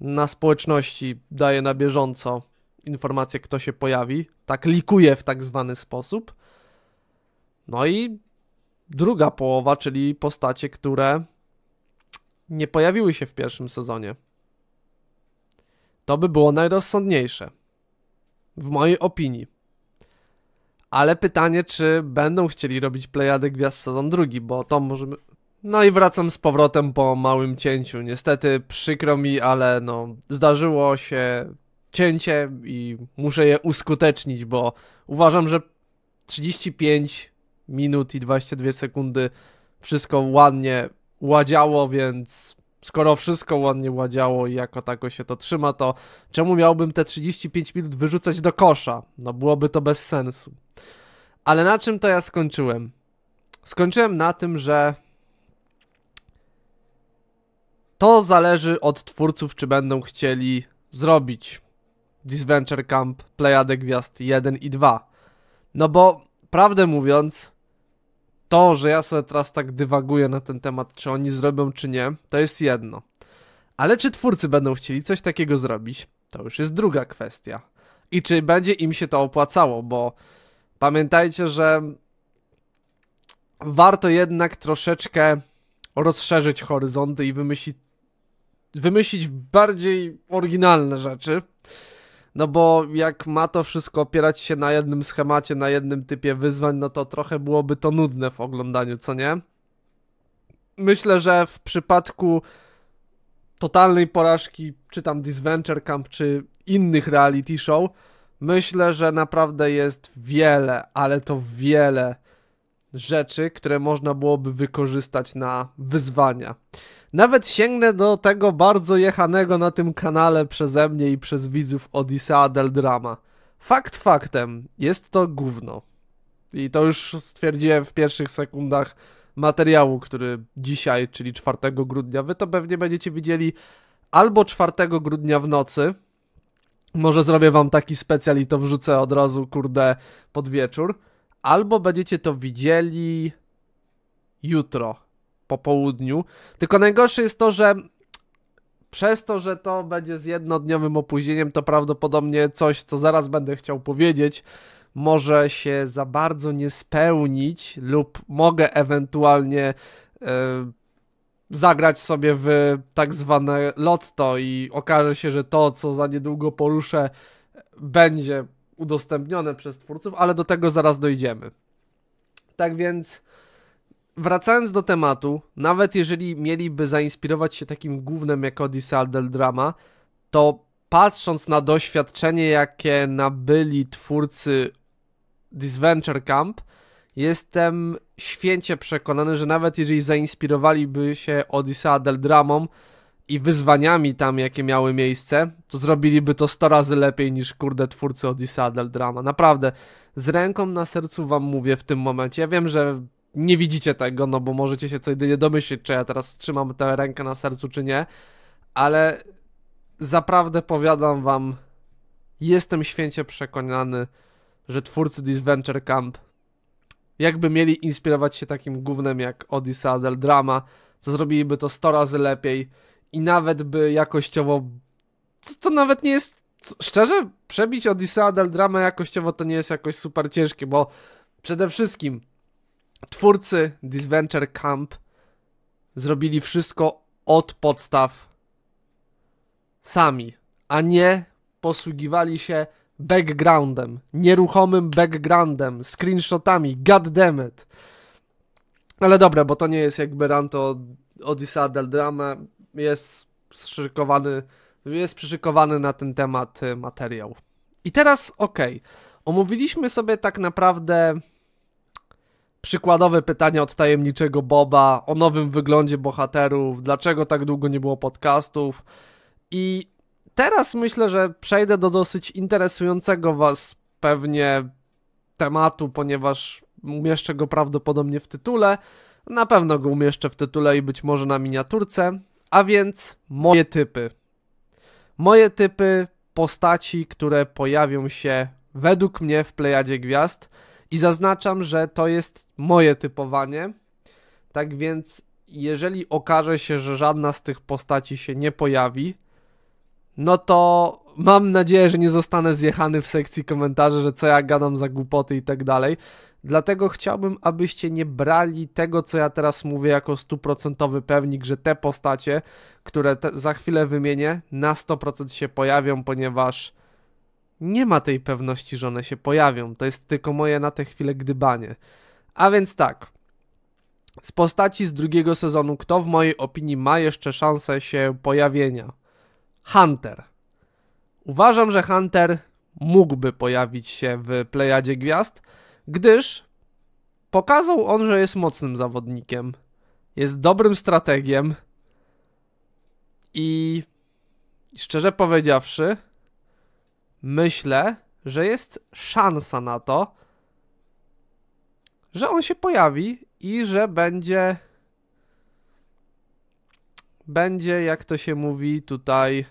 S1: na społeczności daje na bieżąco informacje, kto się pojawi, tak likuje w tak zwany sposób. No i druga połowa, czyli postacie, które nie pojawiły się w pierwszym sezonie. To by było najrozsądniejsze w mojej opinii. Ale pytanie, czy będą chcieli robić plejadę gwiazd sezon drugi, bo to możemy... No i wracam z powrotem po małym cięciu. Niestety przykro mi, ale no zdarzyło się cięcie i muszę je uskutecznić, bo uważam, że 35 minut i 22 sekundy wszystko ładnie ładziało, więc skoro wszystko ładnie ładziało i jako tako się to trzyma, to czemu miałbym te 35 minut wyrzucać do kosza? No byłoby to bez sensu. Ale na czym to ja skończyłem? Skończyłem na tym, że to zależy od twórców, czy będą chcieli zrobić Disventure Camp, Plejade Gwiazd 1 i 2. No bo, prawdę mówiąc, to, że ja sobie teraz tak dywaguję na ten temat, czy oni zrobią, czy nie, to jest jedno. Ale czy twórcy będą chcieli coś takiego zrobić, to już jest druga kwestia. I czy będzie im się to opłacało, bo pamiętajcie, że warto jednak troszeczkę rozszerzyć horyzonty i wymyślić, wymyślić bardziej oryginalne rzeczy. No bo jak ma to wszystko opierać się na jednym schemacie, na jednym typie wyzwań, no to trochę byłoby to nudne w oglądaniu, co nie? Myślę, że w przypadku totalnej porażki, czy tam Disventure Camp, czy innych reality show, myślę, że naprawdę jest wiele, ale to wiele rzeczy, które można byłoby wykorzystać na wyzwania. Nawet sięgnę do tego bardzo jechanego na tym kanale przeze mnie i przez widzów Odisea del Drama. Fakt faktem, jest to gówno. I to już stwierdziłem w pierwszych sekundach materiału, który dzisiaj, czyli 4 grudnia, wy to pewnie będziecie widzieli albo 4 grudnia w nocy. Może zrobię wam taki specjal i to wrzucę od razu, kurde, pod wieczór. Albo będziecie to widzieli jutro po południu. Tylko najgorsze jest to, że przez to, że to będzie z jednodniowym opóźnieniem, to prawdopodobnie coś, co zaraz będę chciał powiedzieć, może się za bardzo nie spełnić, lub mogę ewentualnie yy, zagrać sobie w tak zwane lotto i okaże się, że to, co za niedługo poruszę, będzie udostępnione przez twórców, ale do tego zaraz dojdziemy. Tak więc wracając do tematu, nawet jeżeli mieliby zainspirować się takim głównym jak Odyssey Drama, to patrząc na doświadczenie, jakie nabyli twórcy Disventure Camp, jestem święcie przekonany, że nawet jeżeli zainspirowaliby się Odyssey Dramą i wyzwaniami tam, jakie miały miejsce, to zrobiliby to 100 razy lepiej niż kurde twórcy Odyssey Drama. Naprawdę, z ręką na sercu wam mówię w tym momencie. Ja wiem, że nie widzicie tego, no bo możecie się co jedynie domyślić, czy ja teraz trzymam tę rękę na sercu, czy nie, ale zaprawdę powiadam wam, jestem święcie przekonany, że twórcy Disventure Camp jakby mieli inspirować się takim głównym jak Odyssey Adel Drama, to zrobiliby to 100 razy lepiej i nawet by jakościowo to, to nawet nie jest szczerze przebić Odyssey Adel Drama jakościowo to nie jest jakoś super ciężkie, bo przede wszystkim twórcy Disventure Camp zrobili wszystko od podstaw sami, a nie posługiwali się backgroundem, nieruchomym backgroundem, screenshotami, goddammit. Ale dobre, bo to nie jest jakby rant o del Drama, jest przyszykowany, jest przyszykowany na ten temat y, materiał. I teraz ok, omówiliśmy sobie tak naprawdę przykładowe pytania od tajemniczego Boba o nowym wyglądzie bohaterów, dlaczego tak długo nie było podcastów. I teraz myślę, że przejdę do dosyć interesującego Was pewnie tematu, ponieważ umieszczę go prawdopodobnie w tytule. Na pewno go umieszczę w tytule i być może na miniaturce. A więc moje typy. Moje typy postaci, które pojawią się według mnie w Plejadzie Gwiazd. I zaznaczam, że to jest moje typowanie. Tak więc, jeżeli okaże się, że żadna z tych postaci się nie pojawi, no to mam nadzieję, że nie zostanę zjechany w sekcji komentarzy, że co ja gadam za głupoty i tak dalej. Dlatego chciałbym, abyście nie brali tego, co ja teraz mówię, jako stuprocentowy pewnik, że te postacie, które te za chwilę wymienię, na 100% się pojawią, ponieważ nie ma tej pewności, że one się pojawią. To jest tylko moje na tę chwilę gdybanie. A więc tak. Z postaci z drugiego sezonu, kto w mojej opinii ma jeszcze szansę się pojawienia? Hunter. Uważam, że Hunter mógłby pojawić się w plejadzie gwiazd, gdyż pokazał on, że jest mocnym zawodnikiem, jest dobrym strategiem i szczerze powiedziawszy, myślę, że jest szansa na to, że on się pojawi i że będzie. Będzie, jak to się mówi tutaj.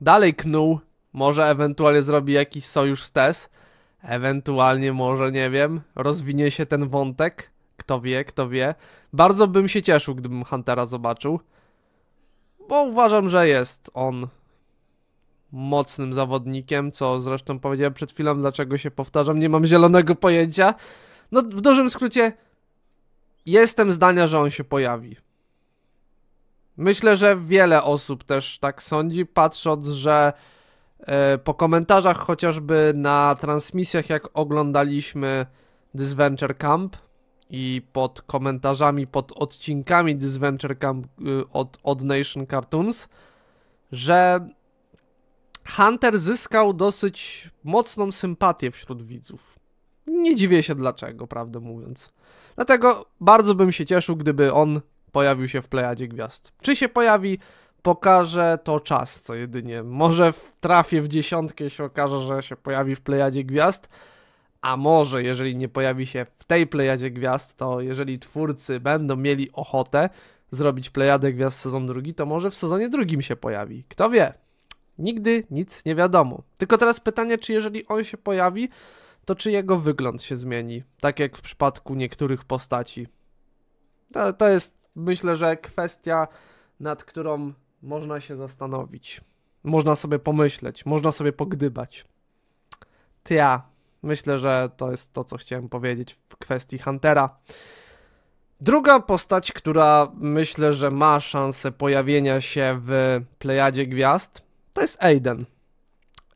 S1: Dalej knuł. Może ewentualnie zrobi jakiś sojusz z TES. Ewentualnie, może nie wiem, rozwinie się ten wątek. Kto wie, kto wie. Bardzo bym się cieszył, gdybym Huntera zobaczył. Bo uważam, że jest on mocnym zawodnikiem, co zresztą powiedziałem przed chwilą, dlaczego się powtarzam, nie mam zielonego pojęcia. No, w dużym skrócie, jestem zdania, że on się pojawi. Myślę, że wiele osób też tak sądzi, patrząc, że e, po komentarzach chociażby na transmisjach, jak oglądaliśmy Disventure Camp i pod komentarzami, pod odcinkami Disventure Camp y, od, od Nation Cartoons, że Hunter zyskał dosyć mocną sympatię wśród widzów. Nie dziwię się dlaczego, prawdę mówiąc. Dlatego bardzo bym się cieszył, gdyby on pojawił się w Plejadzie Gwiazd. Czy się pojawi, pokaże to czas, co jedynie. Może trafię w dziesiątkę się okaże, że się pojawi w Plejadzie Gwiazd, a może jeżeli nie pojawi się w tej Plejadzie Gwiazd, to jeżeli twórcy będą mieli ochotę zrobić Plejadę Gwiazd sezon drugi, to może w sezonie drugim się pojawi. Kto wie? Nigdy nic nie wiadomo. Tylko teraz pytanie, czy jeżeli on się pojawi, to czy jego wygląd się zmieni, tak jak w przypadku niektórych postaci. To, to jest, myślę, że kwestia, nad którą można się zastanowić. Można sobie pomyśleć, można sobie pogdybać. Tja, ja, myślę, że to jest to, co chciałem powiedzieć w kwestii Huntera. Druga postać, która myślę, że ma szansę pojawienia się w plejadzie gwiazd, to jest Aiden.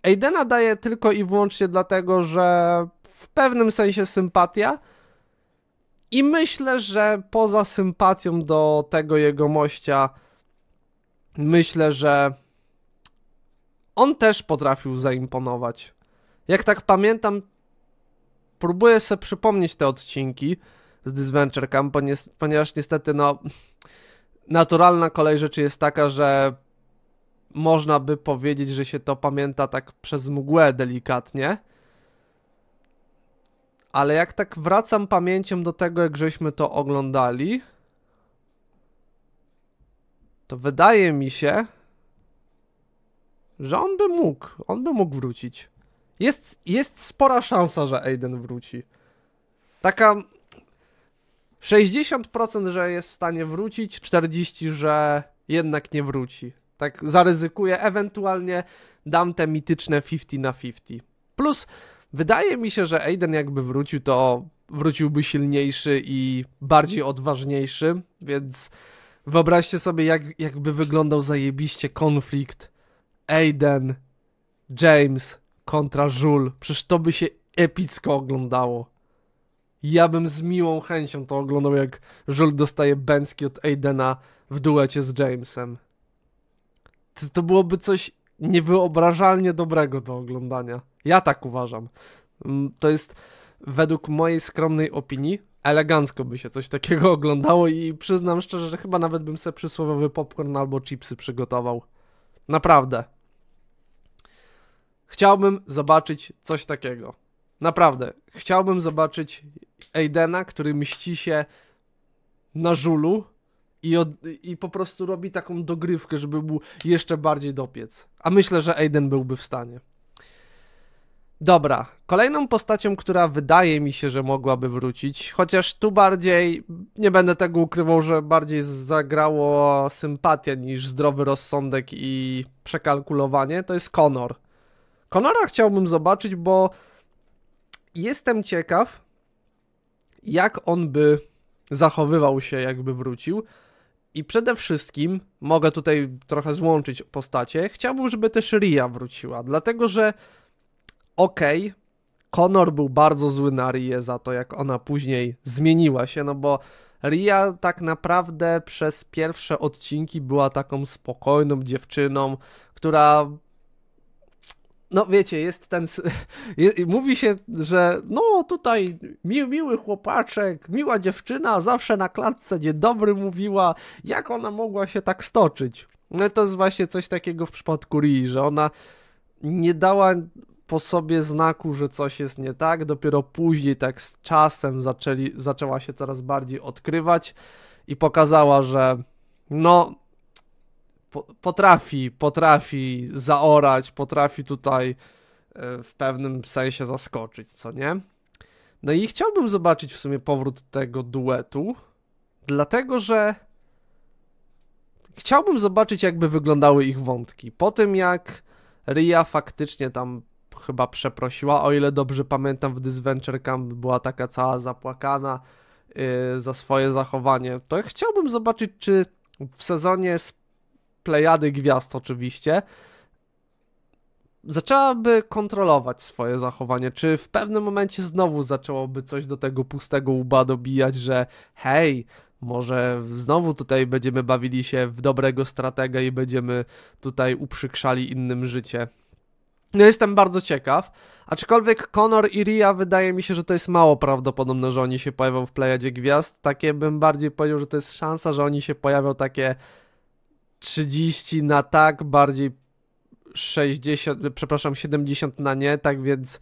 S1: Aidena daje tylko i wyłącznie dlatego, że w pewnym sensie sympatia. I myślę, że poza sympatią do tego jego mościa, myślę, że on też potrafił zaimponować. Jak tak pamiętam, próbuję sobie przypomnieć te odcinki z Disventure Camp, ponieważ niestety, no, naturalna kolej rzeczy jest taka, że można by powiedzieć, że się to pamięta tak przez mgłę delikatnie. Ale jak tak wracam pamięcią do tego, jak żeśmy to oglądali, to wydaje mi się, że on by mógł, on by mógł wrócić. Jest, jest spora szansa, że Aiden wróci. Taka 60%, że jest w stanie wrócić, 40%, że jednak nie wróci. Tak zaryzykuję, ewentualnie dam te mityczne 50 na 50. Plus, wydaje mi się, że Aiden jakby wrócił, to wróciłby silniejszy i bardziej odważniejszy, więc wyobraźcie sobie, jak, jakby wyglądał zajebiście konflikt Aiden, James kontra Jules. Przecież to by się epicko oglądało. Ja bym z miłą chęcią to oglądał, jak Jules dostaje bęcki od Aidena w duecie z Jamesem to, to byłoby coś niewyobrażalnie dobrego do oglądania. Ja tak uważam. Mm, to jest według mojej skromnej opinii elegancko by się coś takiego oglądało i przyznam szczerze, że chyba nawet bym sobie przysłowiowy popcorn albo chipsy przygotował. Naprawdę. Chciałbym zobaczyć coś takiego. Naprawdę. Chciałbym zobaczyć Aidena, który mści się na żulu i, od, i po prostu robi taką dogrywkę, żeby był jeszcze bardziej dopiec. A myślę, że Aiden byłby w stanie. Dobra, kolejną postacią, która wydaje mi się, że mogłaby wrócić, chociaż tu bardziej, nie będę tego ukrywał, że bardziej zagrało sympatia niż zdrowy rozsądek i przekalkulowanie, to jest Conor. Conora chciałbym zobaczyć, bo jestem ciekaw, jak on by zachowywał się, jakby wrócił. I przede wszystkim, mogę tutaj trochę złączyć postacie, chciałbym, żeby też Ria wróciła, dlatego że okej, okay, Conor był bardzo zły na Rię za to, jak ona później zmieniła się, no bo Ria tak naprawdę przez pierwsze odcinki była taką spokojną dziewczyną, która no wiecie, jest ten. mówi się, że no tutaj mi, miły chłopaczek, miła dziewczyna, zawsze na klatce dzień dobry mówiła, jak ona mogła się tak stoczyć. No to jest właśnie coś takiego w przypadku Rii, że ona nie dała po sobie znaku, że coś jest nie tak, dopiero później tak z czasem zaczęli, zaczęła się coraz bardziej odkrywać i pokazała, że no potrafi, potrafi zaorać, potrafi tutaj e, w pewnym sensie zaskoczyć, co nie? No i chciałbym zobaczyć w sumie powrót tego duetu, dlatego że chciałbym zobaczyć, jakby wyglądały ich wątki. Po tym jak Ria faktycznie tam chyba przeprosiła, o ile dobrze pamiętam, w Disventure Camp była taka cała zapłakana yy, za swoje zachowanie, to chciałbym zobaczyć, czy w sezonie z plejady gwiazd oczywiście, zaczęłaby kontrolować swoje zachowanie. Czy w pewnym momencie znowu zaczęłoby coś do tego pustego łba dobijać, że hej, może znowu tutaj będziemy bawili się w dobrego stratega i będziemy tutaj uprzykrzali innym życie. No jestem bardzo ciekaw, aczkolwiek Conor i Ria wydaje mi się, że to jest mało prawdopodobne, że oni się pojawią w Plejadzie Gwiazd. Takie bym bardziej powiedział, że to jest szansa, że oni się pojawią takie 30 na tak, bardziej 60, przepraszam, 70 na nie, tak więc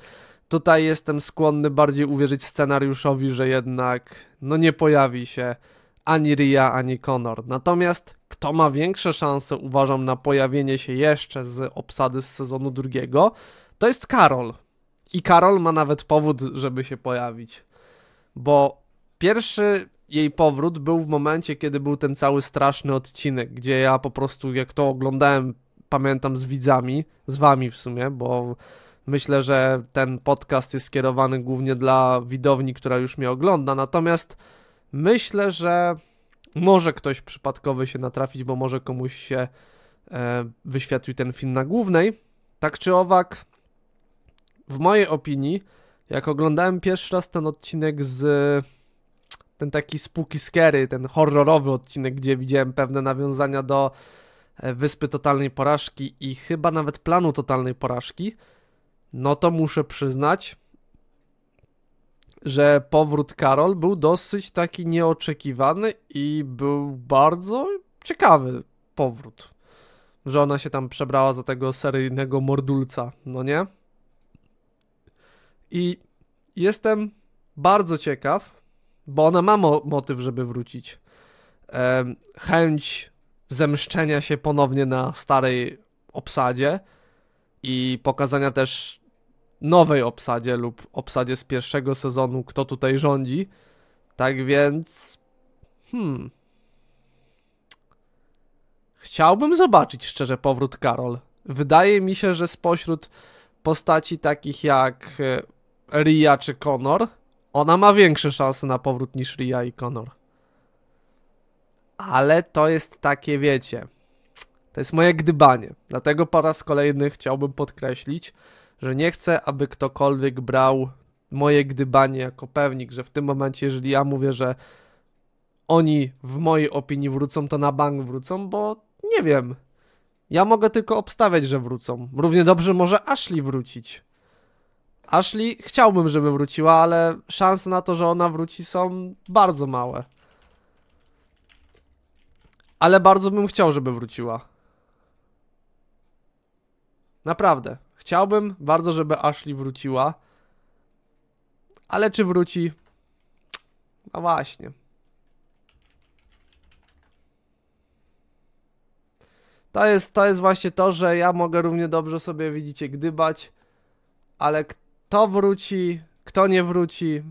S1: tutaj jestem skłonny bardziej uwierzyć scenariuszowi, że jednak no nie pojawi się ani Ria, ani Connor. Natomiast kto ma większe szanse, uważam, na pojawienie się jeszcze z obsady z sezonu drugiego, to jest Karol. I Karol ma nawet powód, żeby się pojawić. Bo pierwszy jej powrót był w momencie, kiedy był ten cały straszny odcinek, gdzie ja po prostu, jak to oglądałem, pamiętam z widzami, z wami w sumie, bo myślę, że ten podcast jest skierowany głównie dla widowni, która już mnie ogląda. Natomiast myślę, że może ktoś przypadkowy się natrafić, bo może komuś się e, wyświetlił ten film na głównej. Tak czy owak, w mojej opinii, jak oglądałem pierwszy raz ten odcinek z ten taki spooky scary, ten horrorowy odcinek, gdzie widziałem pewne nawiązania do e, Wyspy Totalnej Porażki i chyba nawet Planu Totalnej Porażki, no to muszę przyznać, że powrót Karol był dosyć taki nieoczekiwany i był bardzo ciekawy powrót. Że ona się tam przebrała za tego seryjnego mordulca, no nie? I jestem bardzo ciekaw, bo ona ma mo motyw, żeby wrócić. chęć zemszczenia się ponownie na starej obsadzie i pokazania też nowej obsadzie lub obsadzie z pierwszego sezonu, kto tutaj rządzi. Tak więc. Hmm. Chciałbym zobaczyć szczerze powrót Karol. Wydaje mi się, że spośród postaci takich jak e, Ria czy Connor ona ma większe szanse na powrót niż Ria i Conor. Ale to jest takie, wiecie, to jest moje gdybanie. Dlatego po raz kolejny chciałbym podkreślić, że nie chcę, aby ktokolwiek brał moje gdybanie jako pewnik, że w tym momencie, jeżeli ja mówię, że oni w mojej opinii wrócą, to na bank wrócą, bo nie wiem. Ja mogę tylko obstawiać, że wrócą. Równie dobrze może Ashley wrócić. Ashley chciałbym, żeby wróciła, ale szanse na to, że ona wróci są bardzo małe. Ale bardzo bym chciał, żeby wróciła. Naprawdę. Chciałbym bardzo, żeby Ashley wróciła. Ale czy wróci? No właśnie. To jest, to jest właśnie to, że ja mogę równie dobrze sobie, widzicie, gdybać, ale kto wróci, kto nie wróci.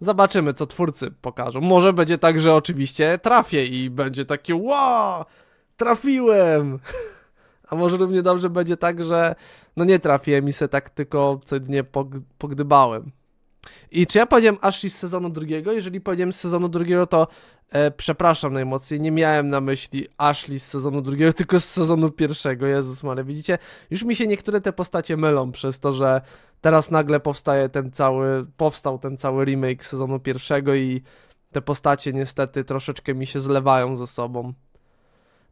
S1: Zobaczymy, co twórcy pokażą. Może będzie tak, że oczywiście trafię i będzie takie wow, trafiłem. A może równie dobrze będzie tak, że no nie trafię mi się tak tylko co dnie pogdybałem. I czy ja powiedziałem Ashley z sezonu drugiego? Jeżeli powiedziałem z sezonu drugiego, to e, przepraszam najmocniej, nie miałem na myśli Ashley z sezonu drugiego, tylko z sezonu pierwszego. Jezus Mary, widzicie? Już mi się niektóre te postacie mylą przez to, że teraz nagle powstaje ten cały, powstał ten cały remake sezonu pierwszego i te postacie niestety troszeczkę mi się zlewają ze sobą.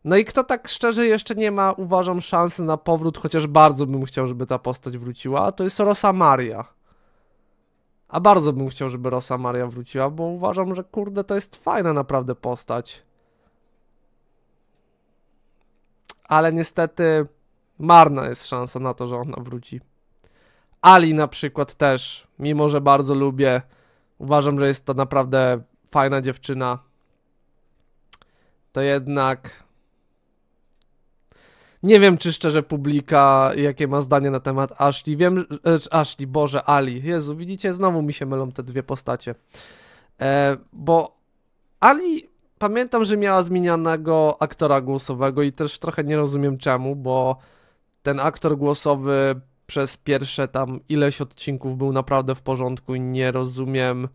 S1: No i kto tak szczerze jeszcze nie ma, uważam, szansy na powrót, chociaż bardzo bym chciał, żeby ta postać wróciła, to jest Rosa Maria. A bardzo bym chciał, żeby Rosa Maria wróciła, bo uważam, że kurde, to jest fajna naprawdę postać. Ale niestety marna jest szansa na to, że ona wróci. Ali na przykład też, mimo że bardzo lubię, uważam, że jest to naprawdę fajna dziewczyna. To jednak nie wiem, czy szczerze publika, jakie ma zdanie na temat Ashley. Wiem, e, Ashley, Boże, Ali. Jezu, widzicie, znowu mi się mylą te dwie postacie. E, bo Ali, pamiętam, że miała zmienianego aktora głosowego i też trochę nie rozumiem czemu, bo ten aktor głosowy przez pierwsze tam ileś odcinków był naprawdę w porządku i nie rozumiem,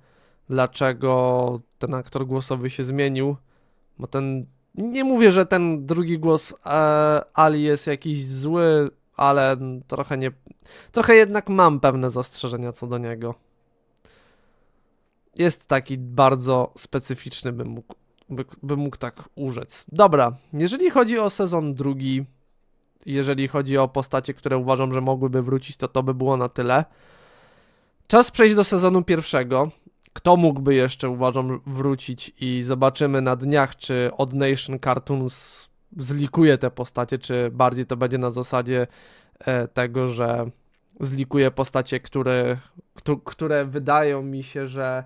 S1: dlaczego ten aktor głosowy się zmienił, bo ten nie mówię, że ten drugi głos e, Ali jest jakiś zły, ale trochę nie. Trochę jednak mam pewne zastrzeżenia co do niego. Jest taki bardzo specyficzny, bym mógł, by, bym mógł tak urzec. Dobra, jeżeli chodzi o sezon drugi, jeżeli chodzi o postacie, które uważam, że mogłyby wrócić, to to by było na tyle. Czas przejść do sezonu pierwszego. Kto mógłby jeszcze, uważam, wrócić i zobaczymy na dniach, czy Odd Nation Cartoons zlikuje te postacie, czy bardziej to będzie na zasadzie e, tego, że zlikuje postacie, które, które wydają mi się, że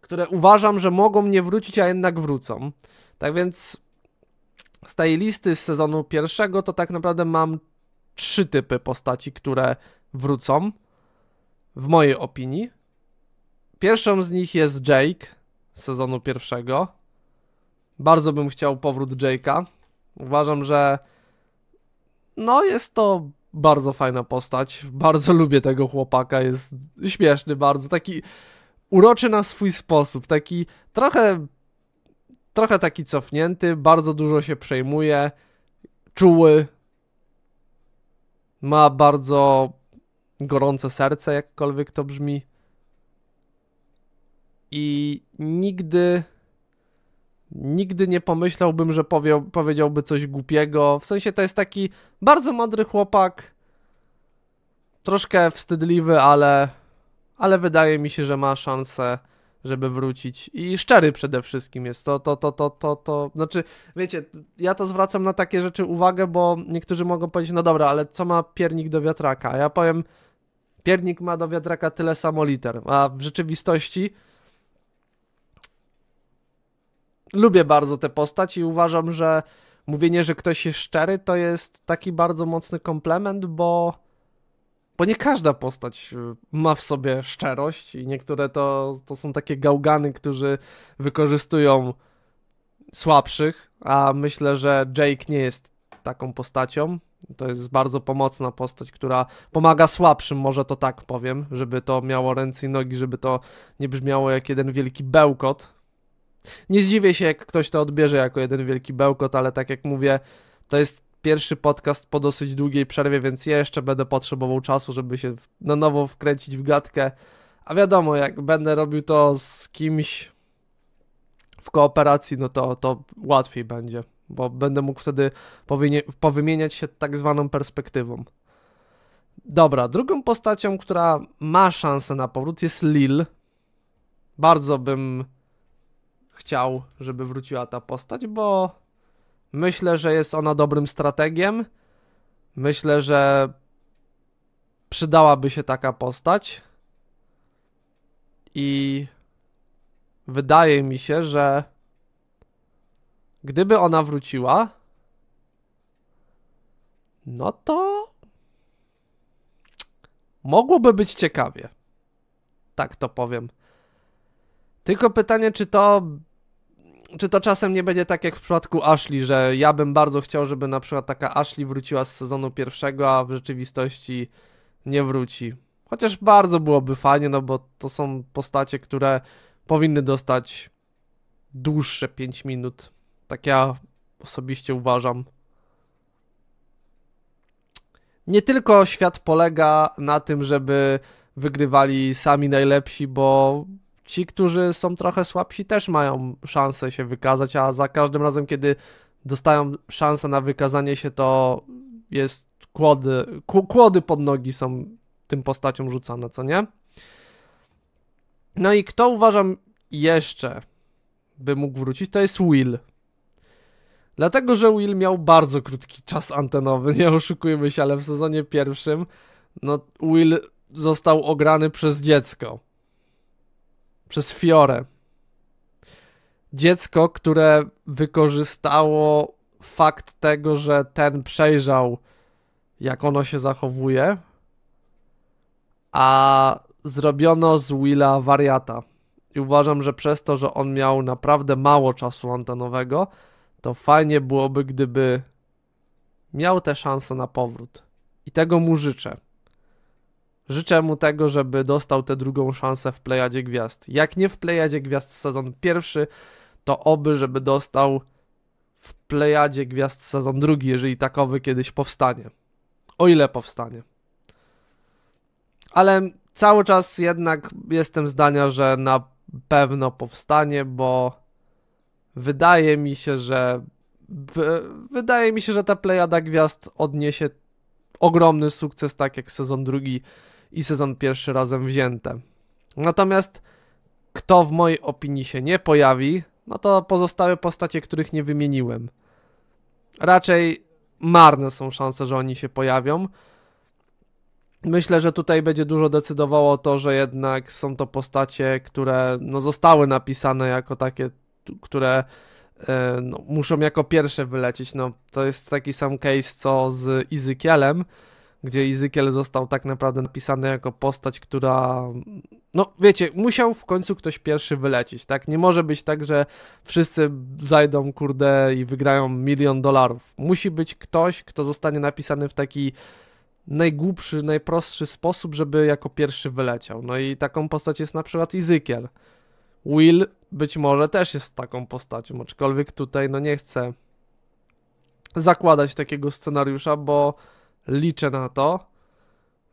S1: które uważam, że mogą nie wrócić, a jednak wrócą. Tak więc z tej listy z sezonu pierwszego to tak naprawdę mam trzy typy postaci, które wrócą, w mojej opinii. Pierwszą z nich jest Jake z sezonu pierwszego. Bardzo bym chciał powrót Jake'a. Uważam, że no jest to bardzo fajna postać. Bardzo lubię tego chłopaka. Jest śmieszny bardzo, taki uroczy na swój sposób, taki trochę trochę taki cofnięty, bardzo dużo się przejmuje, czuły. Ma bardzo gorące serce, jakkolwiek to brzmi i nigdy nigdy nie pomyślałbym, że powie, powiedziałby coś głupiego. W sensie to jest taki bardzo mądry chłopak, troszkę wstydliwy, ale, ale wydaje mi się, że ma szansę, żeby wrócić. I szczery przede wszystkim jest. To, to, to, to, to, to. Znaczy, wiecie, ja to zwracam na takie rzeczy uwagę, bo niektórzy mogą powiedzieć, no dobra, ale co ma piernik do wiatraka? A ja powiem, piernik ma do wiatraka tyle samo liter, a w rzeczywistości lubię bardzo tę postać i uważam, że mówienie, że ktoś jest szczery, to jest taki bardzo mocny komplement, bo, bo nie każda postać y, ma w sobie szczerość i niektóre to, to są takie gałgany, którzy wykorzystują słabszych, a myślę, że Jake nie jest taką postacią. To jest bardzo pomocna postać, która pomaga słabszym, może to tak powiem, żeby to miało ręce i nogi, żeby to nie brzmiało jak jeden wielki bełkot, nie zdziwię się, jak ktoś to odbierze jako jeden wielki bełkot, ale tak jak mówię, to jest pierwszy podcast po dosyć długiej przerwie, więc jeszcze będę potrzebował czasu, żeby się na nowo wkręcić w gadkę. A wiadomo, jak będę robił to z kimś w kooperacji, no to, to łatwiej będzie, bo będę mógł wtedy powymieniać się tak zwaną perspektywą. Dobra, drugą postacią, która ma szansę na powrót jest Lil. Bardzo bym chciał, żeby wróciła ta postać, bo myślę, że jest ona dobrym strategiem. Myślę, że przydałaby się taka postać. I wydaje mi się, że gdyby ona wróciła, no to mogłoby być ciekawie. Tak to powiem. Tylko pytanie, czy to czy to czasem nie będzie tak jak w przypadku Ashley, że ja bym bardzo chciał, żeby na przykład taka Ashley wróciła z sezonu pierwszego, a w rzeczywistości nie wróci. Chociaż bardzo byłoby fajnie, no bo to są postacie, które powinny dostać dłuższe 5 minut. Tak ja osobiście uważam. Nie tylko świat polega na tym, żeby wygrywali sami najlepsi, bo ci, którzy są trochę słabsi, też mają szansę się wykazać, a za każdym razem, kiedy dostają szansę na wykazanie się, to jest kłody, kłody pod nogi są tym postaciom rzucane, co nie? No i kto uważam jeszcze by mógł wrócić, to jest Will. Dlatego, że Will miał bardzo krótki czas antenowy, nie oszukujmy się, ale w sezonie pierwszym no Will został ograny przez dziecko przez Fiore. Dziecko, które wykorzystało fakt tego, że ten przejrzał, jak ono się zachowuje, a zrobiono z Willa wariata. I uważam, że przez to, że on miał naprawdę mało czasu antenowego, to fajnie byłoby, gdyby miał tę szansę na powrót. I tego mu życzę. Życzę mu tego, żeby dostał tę drugą szansę w plejadzie gwiazd. Jak nie w plejadzie gwiazd sezon pierwszy, to oby, żeby dostał w plejadzie gwiazd sezon drugi, jeżeli takowy kiedyś powstanie. O ile powstanie. Ale cały czas jednak jestem zdania, że na pewno powstanie, bo wydaje mi się, że wydaje mi się, że ta plejada gwiazd odniesie ogromny sukces, tak jak sezon drugi i sezon pierwszy razem wzięte. Natomiast kto w mojej opinii się nie pojawi, no to pozostałe postacie, których nie wymieniłem. Raczej marne są szanse, że oni się pojawią. Myślę, że tutaj będzie dużo decydowało to, że jednak są to postacie, które no, zostały napisane jako takie, które e, no, muszą jako pierwsze wylecieć. No, to jest taki sam case co z Izykielem gdzie Izykiel został tak naprawdę napisany jako postać, która, no wiecie, musiał w końcu ktoś pierwszy wylecieć, tak? Nie może być tak, że wszyscy zajdą, kurde, i wygrają milion dolarów. Musi być ktoś, kto zostanie napisany w taki najgłupszy, najprostszy sposób, żeby jako pierwszy wyleciał. No i taką postać jest na przykład Izykiel. Will być może też jest taką postacią, aczkolwiek tutaj no nie chcę zakładać takiego scenariusza, bo liczę na to,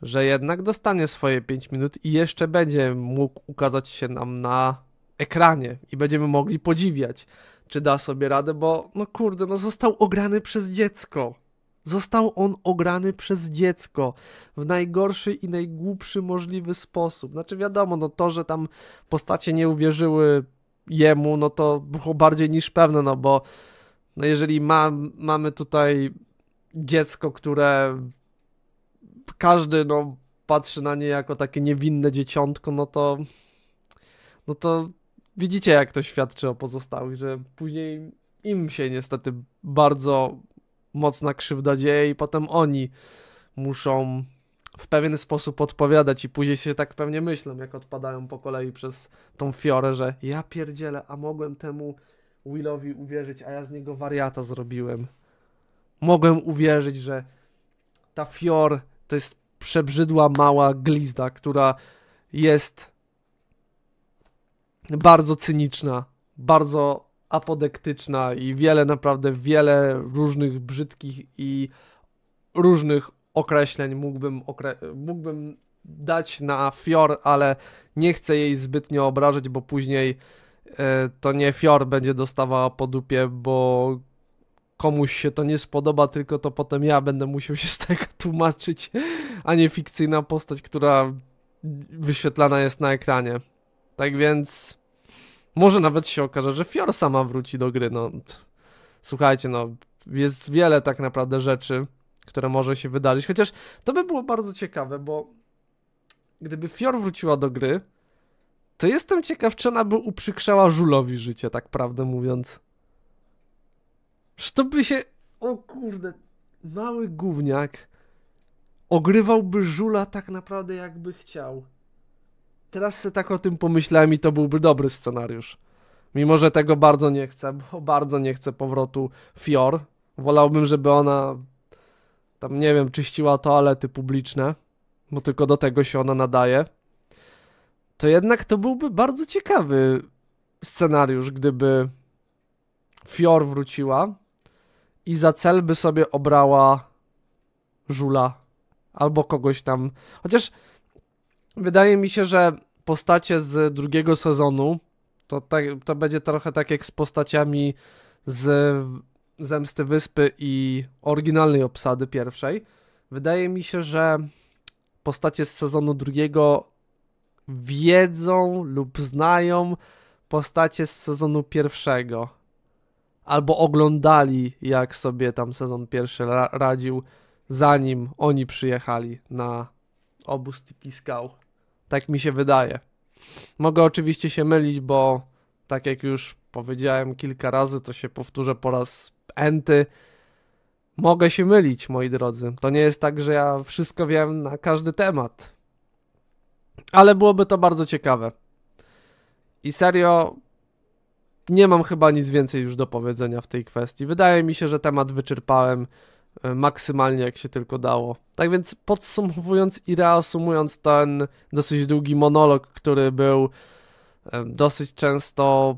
S1: że jednak dostanie swoje 5 minut i jeszcze będzie mógł ukazać się nam na ekranie i będziemy mogli podziwiać, czy da sobie radę, bo no kurde, no został ograny przez dziecko. Został on ograny przez dziecko w najgorszy i najgłupszy możliwy sposób. Znaczy wiadomo, no to, że tam postacie nie uwierzyły jemu, no to było bardziej niż pewne, no bo no jeżeli ma, mamy tutaj dziecko, które każdy no, patrzy na nie jako takie niewinne dzieciątko, no to no to widzicie jak to świadczy o pozostałych, że później im się niestety bardzo mocna krzywda dzieje i potem oni muszą w pewien sposób odpowiadać i później się tak pewnie myślą, jak odpadają po kolei przez tą fiorę, że ja pierdzielę, a mogłem temu Willowi uwierzyć, a ja z niego wariata zrobiłem mogłem uwierzyć, że ta Fior to jest przebrzydła mała glizda, która jest bardzo cyniczna, bardzo apodektyczna i wiele, naprawdę wiele różnych brzydkich i różnych określeń mógłbym, okre mógłbym dać na Fior, ale nie chcę jej zbytnio obrażać, bo później e, to nie Fior będzie dostawała po dupie, bo komuś się to nie spodoba, tylko to potem ja będę musiał się z tego tłumaczyć, a nie fikcyjna postać, która wyświetlana jest na ekranie. Tak więc może nawet się okaże, że Fior sama wróci do gry. No, słuchajcie, no jest wiele tak naprawdę rzeczy, które może się wydarzyć. Chociaż to by było bardzo ciekawe, bo gdyby Fior wróciła do gry, to jestem ciekaw, czy ona by uprzykrzała Żulowi życie, tak prawdę mówiąc to by się. O kurde, mały gówniak ogrywałby żula tak naprawdę jakby chciał. Teraz se tak o tym pomyślałem i to byłby dobry scenariusz. Mimo, że tego bardzo nie chcę, bo bardzo nie chcę powrotu Fior. Wolałbym, żeby ona tam, nie wiem, czyściła toalety publiczne, bo tylko do tego się ona nadaje. To jednak to byłby bardzo ciekawy scenariusz, gdyby Fior wróciła i za cel by sobie obrała Żula albo kogoś tam. Chociaż wydaje mi się, że postacie z drugiego sezonu to, tak, to będzie trochę tak jak z postaciami z Zemsty Wyspy i oryginalnej obsady pierwszej. Wydaje mi się, że postacie z sezonu drugiego wiedzą lub znają postacie z sezonu pierwszego albo oglądali, jak sobie tam sezon pierwszy ra radził, zanim oni przyjechali na obóz Tiki Tak mi się wydaje. Mogę oczywiście się mylić, bo tak jak już powiedziałem kilka razy, to się powtórzę po raz enty. Mogę się mylić, moi drodzy. To nie jest tak, że ja wszystko wiem na każdy temat. Ale byłoby to bardzo ciekawe. I serio, nie mam chyba nic więcej już do powiedzenia w tej kwestii. Wydaje mi się, że temat wyczerpałem e, maksymalnie jak się tylko dało. Tak więc podsumowując i reasumując ten dosyć długi monolog, który był e, dosyć często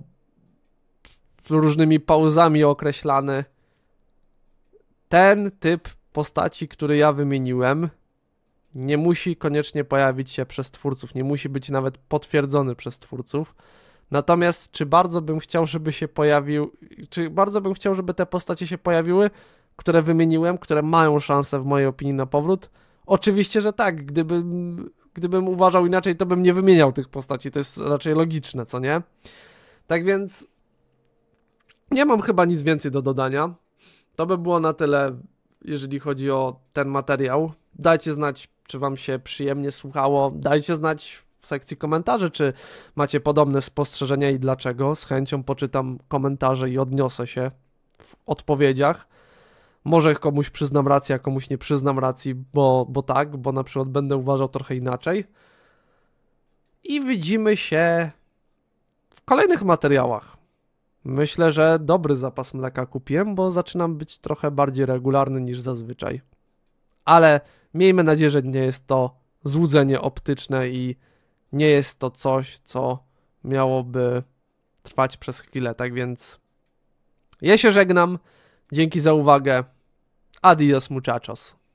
S1: różnymi pauzami określany, ten typ postaci, który ja wymieniłem, nie musi koniecznie pojawić się przez twórców, nie musi być nawet potwierdzony przez twórców Natomiast czy bardzo bym chciał, żeby się pojawił, czy bardzo bym chciał, żeby te postacie się pojawiły, które wymieniłem, które mają szansę w mojej opinii na powrót? Oczywiście, że tak. Gdybym, gdybym uważał inaczej, to bym nie wymieniał tych postaci. To jest raczej logiczne, co nie? Tak więc nie mam chyba nic więcej do dodania. To by było na tyle, jeżeli chodzi o ten materiał. Dajcie znać, czy Wam się przyjemnie słuchało. Dajcie znać, sekcji komentarzy, czy macie podobne spostrzeżenia i dlaczego. Z chęcią poczytam komentarze i odniosę się w odpowiedziach. Może komuś przyznam rację, a komuś nie przyznam racji, bo, bo tak, bo na przykład będę uważał trochę inaczej. I widzimy się w kolejnych materiałach. Myślę, że dobry zapas mleka kupiłem, bo zaczynam być trochę bardziej regularny niż zazwyczaj. Ale miejmy nadzieję, że nie jest to złudzenie optyczne i nie jest to coś, co miałoby trwać przez chwilę. Tak więc ja się żegnam. Dzięki za uwagę. Adios muchachos.